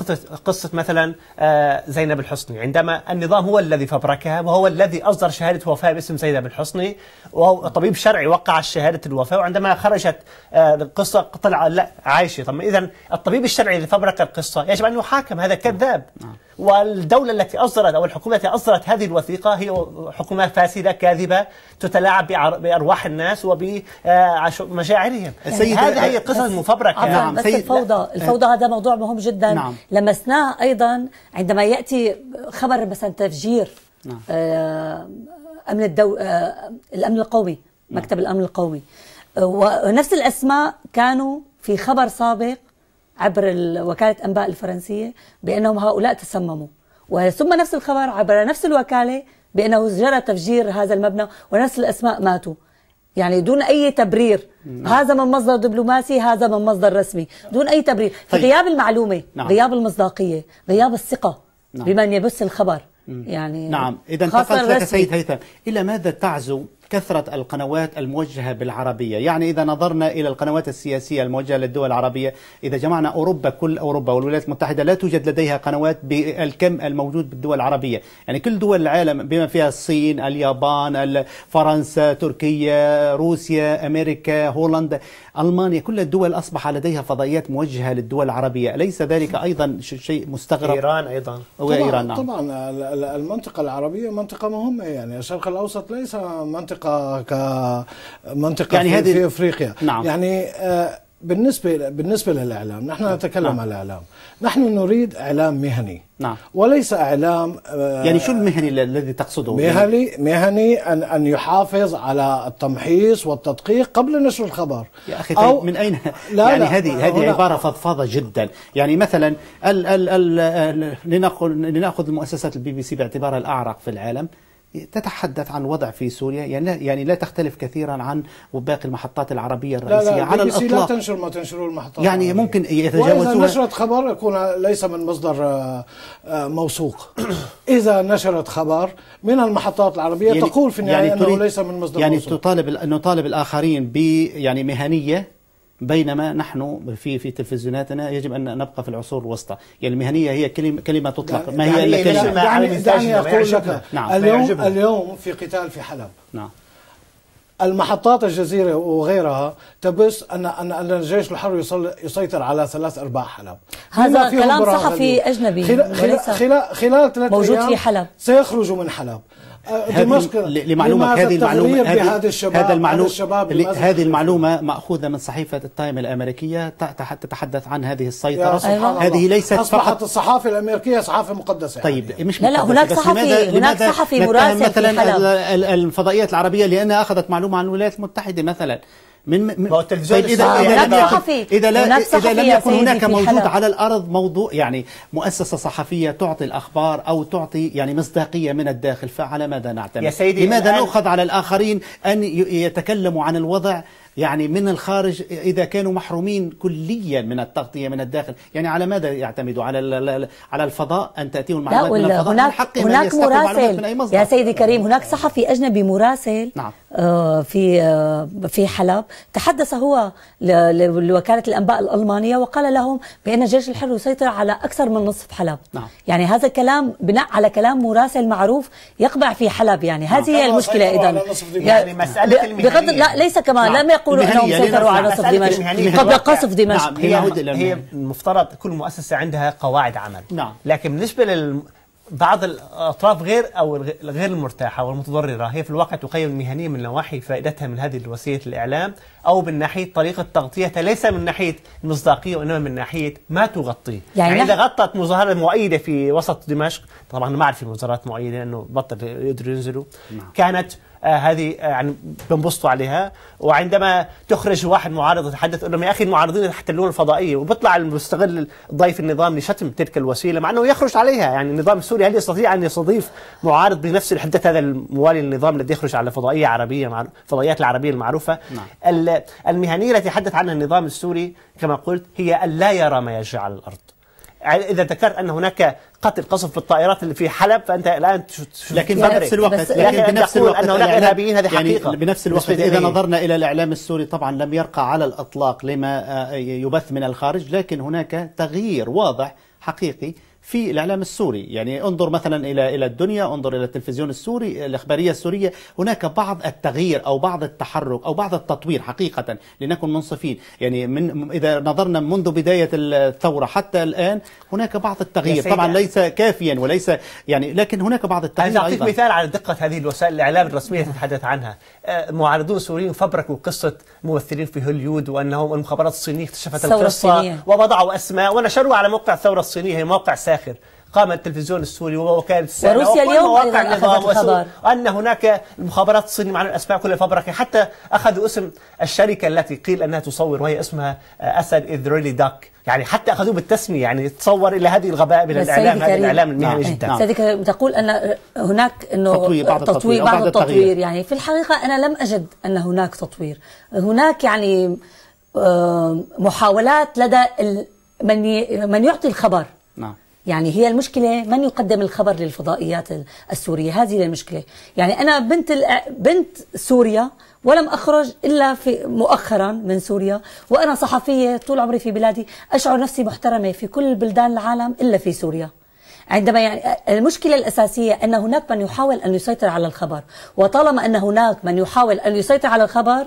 Speaker 3: قصة مثلا آه، زينب الحسني عندما عندما النظام هو الذي فبركها وهو الذي أصدر شهادة وفاة باسم سيدة بن حصني وهو طبيب شرعي وقع شهادة الوفاة وعندما خرجت آه، القصة طلع لا عايشة طب إذا الطبيب الشرعي اللي فبرك القصة يجب أن يحاكم هذا كذاب نعم. والدولة التي أصدرت أو الحكومة التي أصدرت هذه الوثيقة هي حكومة فاسدة كاذبة تتلاعب بأرواح الناس وبمشاعرهم السيد يعني هذه هي قصص
Speaker 2: مفبركة نعم بس سيد الفوضى الفوضى هذا موضوع مهم جدا نعم. لمسناه أيضا عندما يأتي خبر مثلا تفجير نعم. آه، أمن الدو... آه، الأمن القومي نعم. مكتب نعم. الأمن القومي ونفس الأسماء كانوا في خبر سابق عبر وكالة أنباء الفرنسية بأنهم هؤلاء تسمموا وثم نفس الخبر عبر نفس الوكالة بأنه جرى تفجير هذا المبنى ونفس الأسماء ماتوا يعني دون أي تبرير نعم. هذا من مصدر دبلوماسي هذا من مصدر رسمي دون أي تبرير طيب. غياب المعلومة نعم. غياب المصداقية غياب الثقة نعم. بمن يبث الخبر يعني نعم إذا انتقلت لك سيد
Speaker 1: هيثم إلى ماذا تعزو كثرة القنوات الموجهة بالعربية يعني إذا نظرنا إلى القنوات السياسية الموجهة للدول العربية إذا جمعنا أوروبا كل أوروبا والولايات المتحدة لا توجد لديها قنوات بالكم الموجود بالدول العربية يعني كل دول العالم بما فيها الصين اليابان فرنسا تركيا روسيا أمريكا هولندا ألمانيا كل الدول أصبح لديها فضائيات موجهة للدول العربية أليس ذلك أيضا شيء مستغرب إيران أيضا وإيران طبعا, نعم. طبعا
Speaker 4: المنطقة العربية منطقة مهمة يعني الشرق الأوسط ليس منطقة كمنطقة كمنطقه يعني في, هذه في افريقيا نعم. يعني آه، بالنسبه بالنسبه للاعلام نحن نعم. نتكلم نعم. عن الاعلام نحن نريد اعلام مهني نعم. وليس اعلام آه،
Speaker 1: يعني شو المهني الذي تقصده يعني
Speaker 4: مهني مهني ان ان يحافظ على التمحيص والتدقيق قبل نشر الخبر يا اخي طيب، أو من اين لا يعني لا هذه هذه عباره
Speaker 1: فضفاضه جدا يعني مثلا ال ال ال لناخذ لناخذ مؤسسه البي بي سي باعتبارها الاعرق في العالم تتحدث عن وضع في سوريا يعني لا, يعني لا تختلف كثيرا عن باقي المحطات العربية الرئيسية لا لا على الإطلاق لا
Speaker 4: تنشر ما تنشره
Speaker 1: المحطات يعني العربية. ممكن يتجاوزوها وإذا
Speaker 4: نشرت خبر يكون ليس من مصدر آه، آه، موثوق إذا نشرت خبر من المحطات العربية يعني تقول في النهاية يعني أنه ليس من مصدر يعني موثوق
Speaker 1: يعني نطالب الآخرين ب يعني مهنية بينما نحن في في تلفزيوناتنا يجب ان نبقى في العصور الوسطى، يعني المهنيه هي كلمه كلمه تطلق ما هي الا كلمه دعني دعني
Speaker 4: اقول لك نعم. اليوم اليوم في قتال في حلب نعم المحطات الجزيره وغيرها تبث ان ان ان الجيش الحر يسيطر على ثلاث ارباع حلب هذا كلام صحفي اجنبي خلال خلال, خلال, خلال موجود في حلب سيخرجوا من حلب آه، دمشق لمعلومه هذه المعلومه هذه هذا المعلومه الشباب هذه
Speaker 1: المعلومه ماخوذه من صحيفه التايم الامريكيه تتحدث عن هذه السيطره أيوة. هذه ليست أصبحت فقط الصحافه
Speaker 4: الامريكيه صحافه مقدسه طيب يعني. مش لا لا هناك صحفي هناك صحفي مراسل مثلا
Speaker 1: الفضائيات العربيه لانها اخذت معلومه عن الولايات المتحده مثلا من من هو التلفزيون طيب اذا اذا لم يكن اذا, لا إذا لم يكن هناك موجود على الارض موضوع يعني مؤسسه صحفيه تعطي الاخبار او تعطي يعني مصداقيه من الداخل فعلى ماذا نعتمد؟ يا سيدي لماذا نؤخذ على الاخرين ان يتكلموا عن الوضع يعني من الخارج اذا كانوا محرومين كليا من التغطيه من الداخل يعني على ماذا يعتمدوا على على الفضاء ان تاتيهم
Speaker 2: المعلومات من الفضاء هناك هناك من مراسل من أي مصدر. يا سيدي كريم هناك نعم. صحفي اجنبي مراسل نعم آه، في آه، في حلب تحدث هو لوكالة الأنباء الألمانية وقال لهم بأن الجيش الحر يسيطر على أكثر من نصف حلب نعم. يعني هذا كلام بناء على كلام مراسل معروف يقبع في حلب يعني نعم. هذه نعم. هي المشكلة إذا يعني مسألة بغض لا ليس كما نعم. لم يقولوا أنهم سيطروا على نصف دمشق قبل قصف دمشق نعم.
Speaker 3: هي, هي المفترض كل مؤسسة عندها قواعد عمل نعم. لكن بالنسبة لل بعض الأطراف غير أو غير المرتاحة والمتضررة هي في الواقع تقيم المهنية من نواحي فائدتها من هذه وسيلة الإعلام أو من ناحية طريقة تغطيتها ليس من ناحية المصداقية وإنما من ناحية ما تغطيه يعني, يعني إذا غطت مظاهرة مؤيدة في وسط دمشق طبعا ما أعرف في مظاهرات مؤيدة لأنه بطل يقدروا ينزلوا نعم. كانت آه، هذه آه، يعني بنبسطوا عليها وعندما تخرج واحد معارض يتحدث انه يا اخي المعارضين يحتلون الفضائيه وبيطلع المستغل ضيف النظام لشتم تلك الوسيله مع انه يخرج عليها يعني النظام السوري هل يستطيع ان يستضيف معارض بنفس الحده هذا الموالي للنظام الذي يخرج على فضائيه عربيه الفضائيات العربيه المعروفه نعم. المهنيه التي حدث عنها النظام السوري كما قلت هي ان لا يرى ما يجري على الارض اذا ذكرت ان هناك قتل قصف في الطائرات اللي في حلب فانت الان لكن في نفس الوقت لكن بنفس الوقت ان هناك ارهابيين هذه يعني حقيقه بنفس الوقت اذا نظرنا
Speaker 1: الى الاعلام السوري طبعا لم يرقى على الاطلاق لما آه، يبث من الخارج لكن هناك تغيير واضح حقيقي في الإعلام السوري يعني انظر مثلا إلى إلى الدنيا انظر إلى التلفزيون السوري الإخبارية السورية هناك بعض التغيير أو بعض التحرك أو بعض التطوير حقيقة لنكن منصفين يعني من إذا نظرنا منذ بداية الثورة حتى الآن هناك بعض التغيير طبعا ليس كافيا وليس يعني لكن هناك بعض التغيير أنا أعطيك مثال
Speaker 3: على دقة هذه الوسائل الإعلام الرسمية تتحدث عنها معارضون سوريين فبركوا قصة ممثلين في هوليود وأنهم المخابرات الصينية اكتشفت القصة الصينية. ووضعوا أسماء ونشروها على موقع الثورة الصينية هي موقع ساخر قام التلفزيون السوري ووكالة السنة وروسيا اليوم مواقع النظام الخبر. أن هناك المخابرات الصينية مع الأسماء كلها الفبركة حتى أخذوا اسم الشركة التي قيل أنها تصور وهي اسمها أسد إذ ريلي داك يعني حتى اخذوه بالتسميه يعني تصور الى هذه الغباء من الاعلام هذا الاعلام المهني
Speaker 2: نعم. جدا نعم. سيدك تقول ان هناك انه تطوير بعض التطوير, بعض التطوير يعني في الحقيقه انا لم اجد ان هناك تطوير هناك يعني آه، محاولات لدى من من يعطي الخبر يعني هي المشكلة من يقدم الخبر للفضائيات السورية هذه المشكلة يعني أنا بنت بنت سوريا ولم أخرج إلا في مؤخرا من سوريا وأنا صحفية طول عمري في بلادي أشعر نفسي محترمة في كل بلدان العالم إلا في سوريا عندما يعني المشكلة الأساسية أن هناك من يحاول أن يسيطر على الخبر وطالما أن هناك من يحاول أن يسيطر على الخبر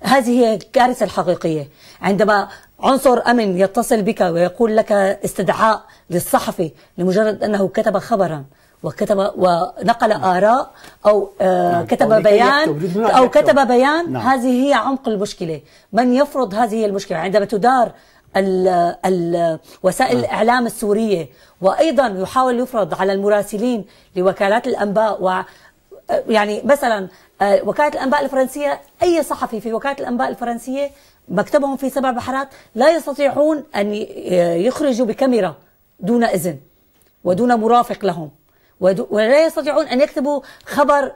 Speaker 2: هذه هي الكارثة الحقيقية عندما عنصر أمن يتصل بك ويقول لك استدعاء للصحفي لمجرد أنه كتب خبرا وكتب ونقل آراء أو آه، نعم. كتب بيان أو كتب بيان نعم. هذه هي عمق المشكلة من يفرض هذه المشكلة يعني عندما تدار ال ال وسائل نعم. الإعلام السورية وأيضا يحاول يفرض على المراسلين لوكالات الأنباء و آه، يعني مثلا آه، وكالة الأنباء الفرنسية أي صحفي في وكالة الأنباء الفرنسية مكتبهم في سبع بحرات لا يستطيعون أن يخرجوا بكاميرا دون إذن ودون مرافق لهم ولا يستطيعون أن يكتبوا خبر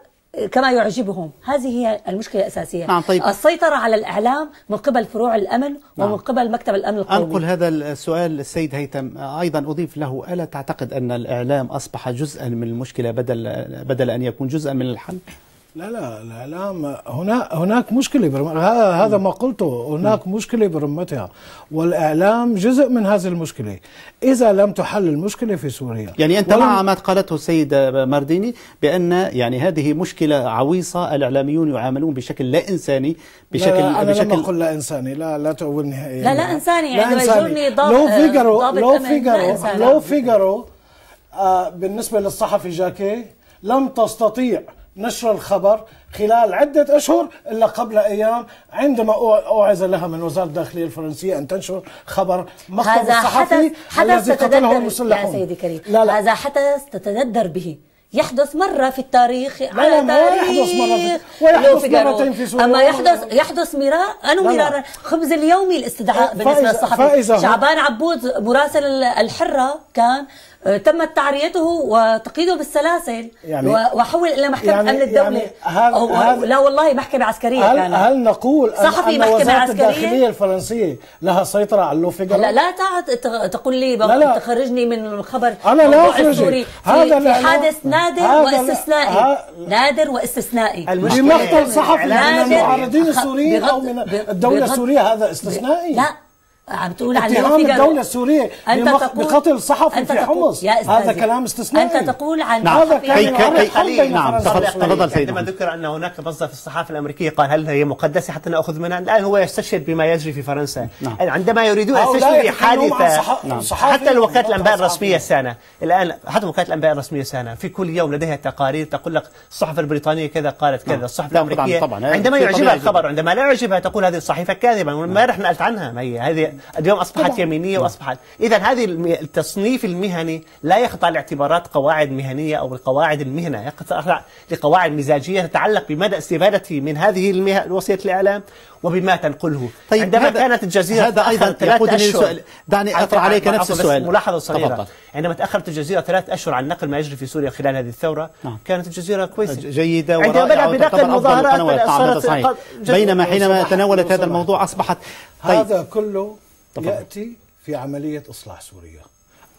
Speaker 2: كما يعجبهم هذه هي المشكلة الأساسية نعم طيب. السيطرة على الإعلام من قبل فروع الأمن نعم. ومن قبل مكتب الأمن القومي أنقل
Speaker 1: هذا السؤال السيد هيثم أيضا أضيف له ألا تعتقد أن الإعلام أصبح جزءا من المشكلة بدل, بدل أن يكون جزءا من الحل؟
Speaker 4: لا لا الاعلام هنا هناك مشكله برم... هذا ما قلته هناك م. مشكله برمتها والاعلام جزء من هذه المشكله اذا لم تحل المشكله في سوريا يعني انت ولم... مع
Speaker 1: ما قالته السيده مارديني بان يعني هذه مشكله عويصه الاعلاميون يعاملون بشكل لا انساني بشكل لا انا بشكل... لا اقول لا انساني لا لا تقولني يعني لا لا انساني يعني إنساني. ضابط لو فيجرو لو فيجرو لو فيجرو
Speaker 4: آه بالنسبه للصحفي جاكي لم تستطيع نشر الخبر خلال عدة أشهر إلا قبل أيام عندما أوعز لها من وزارة الداخلية الفرنسية أن تنشر
Speaker 2: خبر مخطف الصحفي الذي قتله المسلحون يا سيدي كريم لا لا. هذا حدث تتندر به يحدث مرة في التاريخ لا على لا تاريخ يحدث مرة ويحدث مرتين في سوريا أما يحدث يحدث مرارا أنا مرارا خبز اليومي الاستدعاء بالنسبة للصحفي شعبان عبود مراسل الحرة كان آه، تمت تعريته وتقييده بالسلاسل يعني وحول الى محكمه يعني امن الدوله يعني هل أو هل لا والله محكمه عسكريه هل, كانت هل
Speaker 4: نقول صحفي أن محكمة وزارة عسكريه الداخليه الفرنسيه لها سيطره
Speaker 2: على لوفيجا لا لا تقول لي لا لا. تخرجني من الخبر انا لا اخرجك هذا في حادث نادر واستثنائي نادر واستثنائي بمقتل صحفي من المعارضين السوريين او من الدوله السوريه
Speaker 4: هذا استثنائي لا
Speaker 2: عم تقول على اتهام الدولة السورية أنت تقول بقتل صحفي في حمص هذا كلام استثنائي أنت تقول عن نعم. هذا كلام كي كي نعم تفضل
Speaker 3: سيدنا عندما ذكر أن هناك مصدر في الصحافة الأمريكية قال هل هي مقدسة حتى نأخذ منها الآن هو يستشهد بما يجري في فرنسا نعم. يعني عندما يريدون في حادثة صح... نعم. حتى الوكالة الأنباء الرسمية السنة الآن حتى وكالة الأنباء الرسمية السنة في كل يوم لديها تقارير تقول لك الصحف البريطانية كذا قالت كذا نعم. الصحف الأمريكية عندما يعجبها الخبر عندما لا يعجبها تقول هذه الصحيفة كاذبة ما نحن نعم. قلت عنها ما هي هذه اليوم أصبحت طبعا. يمينية وأصبحت إذا هذه التصنيف المهني لا يخضع لاعتبارات قواعد مهنية أو قواعد المهنة يخضع لقواعد مزاجية تتعلق بمدى استفادته من هذه المه... وسيلة الإعلام وبما تنقله طيب عندما كانت الجزيرة هذا أيضا يقودني لسؤال دعني أطرح عليك نفس السؤال ملاحظة صغيرة طبعا. عندما تأخرت الجزيرة ثلاث أشهر عن نقل ما يجري في سوريا خلال هذه الثورة نعم. كانت الجزيرة كويسة جيدة عندما بدأ بنقل المظاهرات
Speaker 4: نعم، بينما حينما تناولت هذا
Speaker 1: الموضوع أصبحت طيب. هذا
Speaker 4: كله تفضل. ياتي في عمليه اصلاح سوريا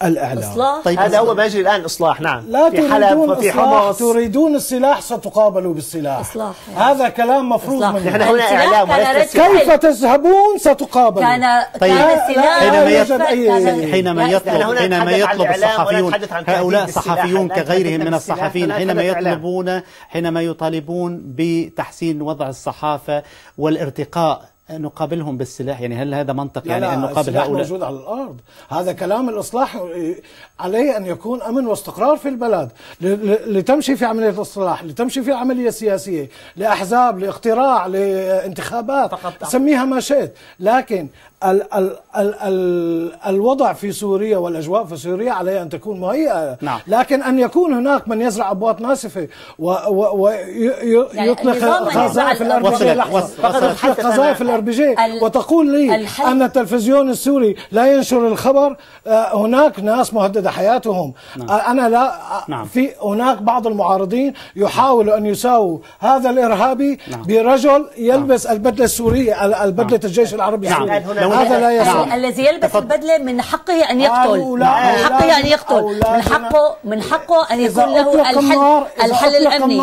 Speaker 4: الاعلام
Speaker 1: اصلاح طيب هذا هو
Speaker 4: ما يجري الان اصلاح نعم لا في حلب وفي حمص تريدون السلاح ستقابلوا بالسلاح اصلاح هذا كلام مفروض من نحن هنا اعلام كيف تذهبون ستقابلوا كان طيب حينما حينما يطلب حينما يطلب الصحفيون هؤلاء
Speaker 1: صحفيون كغيرهم من الصحفيين حينما يطلبون حينما يطالبون بتحسين وضع الصحافه والارتقاء نقابلهم بالسلاح يعني هل هذا منطق لا يعني لا أن نقابل هؤلاء موجود
Speaker 4: على الأرض هذا كلام الإصلاح إيه، عليه أن يكون أمن واستقرار في البلد لتمشي في عملية الإصلاح لتمشي في عملية سياسية لأحزاب لاقتراع لانتخابات سميها ما شئت لكن ال ال ال ال الوضع في سوريا والاجواء في سوريا عليها ان تكون مهيئه نعم. لكن ان يكون هناك من يزرع ابواط ناسفه ويطلق قذائف الاربجي فقط قذائف جي وتقول لي ان التلفزيون السوري لا ينشر الخبر آه، هناك ناس مهدده حياتهم نعم. آه، انا لا آه، نعم. في هناك بعض المعارضين يحاولوا ان يساووا هذا الارهابي نعم. برجل نعم. يلبس نعم. البدله السوريه البدله نعم. الجيش العربي نعم. السوري نعم. هذا لا يصح
Speaker 2: الذي يلبس البدله من حقه ان يقتل من حقه ان يقتل من حقه من حقه ان يكون له الحل الحل الامني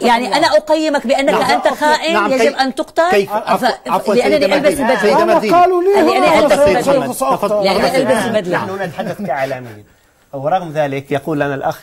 Speaker 2: يعني انا اقيمك بانك انت خائن يجب ان تقتل لانني البس البدله قالوا لي البس البدله لاني البس البدله نحن
Speaker 3: نتحدث كاعلاميين ورغم ذلك يقول لنا الاخ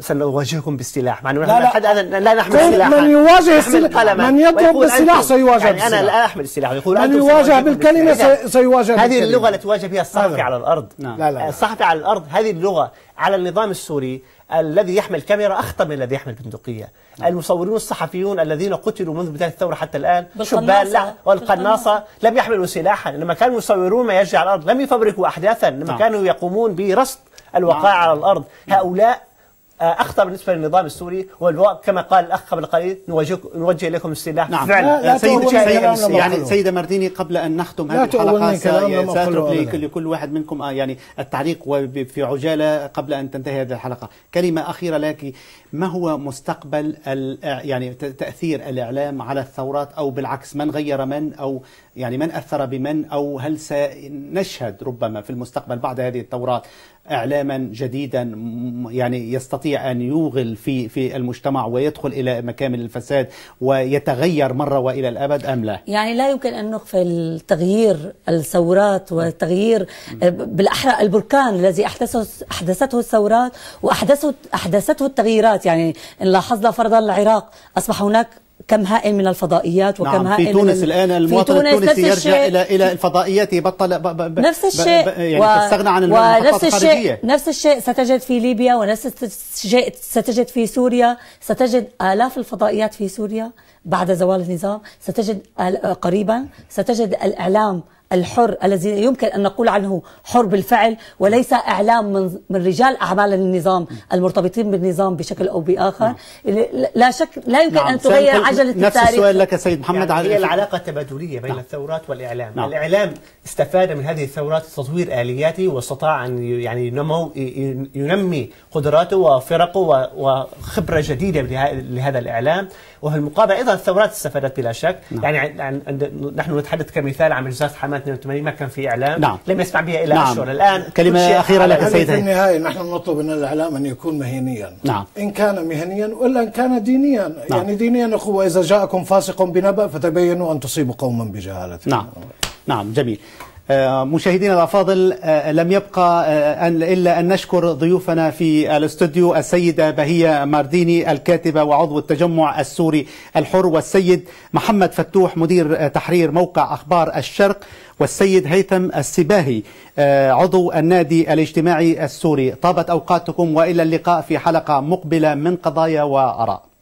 Speaker 3: سنواجهكم بالسلاح مع انه لا لا, لا, لا نحمل سلاح من يواجه السلاح من يضرب بالسلاح سيواجه يعني انا لا احمل السلاح ويقول من يواجه بالكلمه سيواجه هذه اللغه التي تواجه بها الصحفي نعم. على الارض نعم. لا لا. الصحفي على الارض هذه اللغه على النظام السوري الذي يحمل كاميرا اخطر من الذي يحمل بندقيه نعم. المصورون الصحفيون الذين قتلوا منذ بدايه الثوره حتى الان شبان لا والقناصه لم يحملوا سلاحا لما كانوا يصورون ما يجري على الارض لم يفبركوا احداثا لما كانوا يقومون برصد الوقائع نعم. على الأرض هؤلاء آه، اخطر بالنسبه للنظام السوري كما قال الاخ قبل قليل نوجه نوجه اليكم السلاح نعم فعلا لا سيد سيد يعني سيده
Speaker 1: مارديني قبل ان نختم هذه الحلقه ساترك لكل واحد منكم آه يعني التعليق في عجاله قبل ان تنتهي هذه الحلقه كلمه اخيره لك ما هو مستقبل يعني تاثير الاعلام على الثورات او بالعكس من غير من او يعني من أثر بمن أو هل سنشهد ربما في المستقبل بعد هذه الثورات إعلاما جديدا يعني يستطيع أن يوغل في في المجتمع ويدخل إلى مكامن الفساد ويتغير مرة وإلى الأبد أم لا؟
Speaker 2: يعني لا يمكن أن نغفل تغيير الثورات وتغيير آه، بالأحرى البركان الذي أحدثه أحدثته الثورات وأحدثته أحدثته التغييرات يعني إن لاحظنا فرضا العراق أصبح هناك كم هائل من الفضائيات وكم نعم هائل في تونس من الان المواطن التونسي يرجع الى الى الفضائيات بطل ب ب ب نفس الشيء يعني تستغنى عن ونفس الشيء نفس الشيء ستجد في ليبيا ونفس الشيء ستجد في سوريا ستجد الاف الفضائيات في سوريا بعد زوال النظام ستجد قريبا ستجد الاعلام الحر الذي يمكن أن نقول عنه حر بالفعل وليس إعلام من, من رجال أعمال النظام المرتبطين بالنظام بشكل أو بآخر نعم. لا شك لا يمكن نعم. أن تغير عجلة نفس التاريخ نفس السؤال لك سيد محمد يعني هي العلاقة
Speaker 3: التبادلية بين نعم. الثورات والإعلام نعم. الإعلام استفاد من هذه الثورات تطوير آلياته واستطاع أن يعني ينمو ينمي قدراته وفرقه وخبرة جديدة لهذا الإعلام وفي المقابل أيضا الثورات استفادت بلا شك نعم. يعني نحن نتحدث كمثال عن مجلسات حماس سنه 82 ما كان في اعلام
Speaker 1: نعم. لم يسمع بها الى نعم. اشهر الان كلمه اخيره لك سيد في
Speaker 4: النهايه نحن نطلب من الاعلام ان يكون مهنيا نعم. ان كان مهنيا ولا ان كان دينيا نعم. يعني دينيا اخوه اذا جاءكم
Speaker 1: فاسق بنبأ فتبينوا ان تصيبوا قوما بجهاله نعم نعم جميل آه، مشاهدينا الافاضل آه، لم يبقى آه، الا ان نشكر ضيوفنا في الاستوديو السيده بهيه مارديني الكاتبه وعضو التجمع السوري الحر والسيد محمد فتوح مدير تحرير موقع اخبار الشرق والسيد هيثم السباهي عضو النادي الاجتماعي السوري طابت اوقاتكم والى اللقاء في حلقه مقبله من قضايا واراء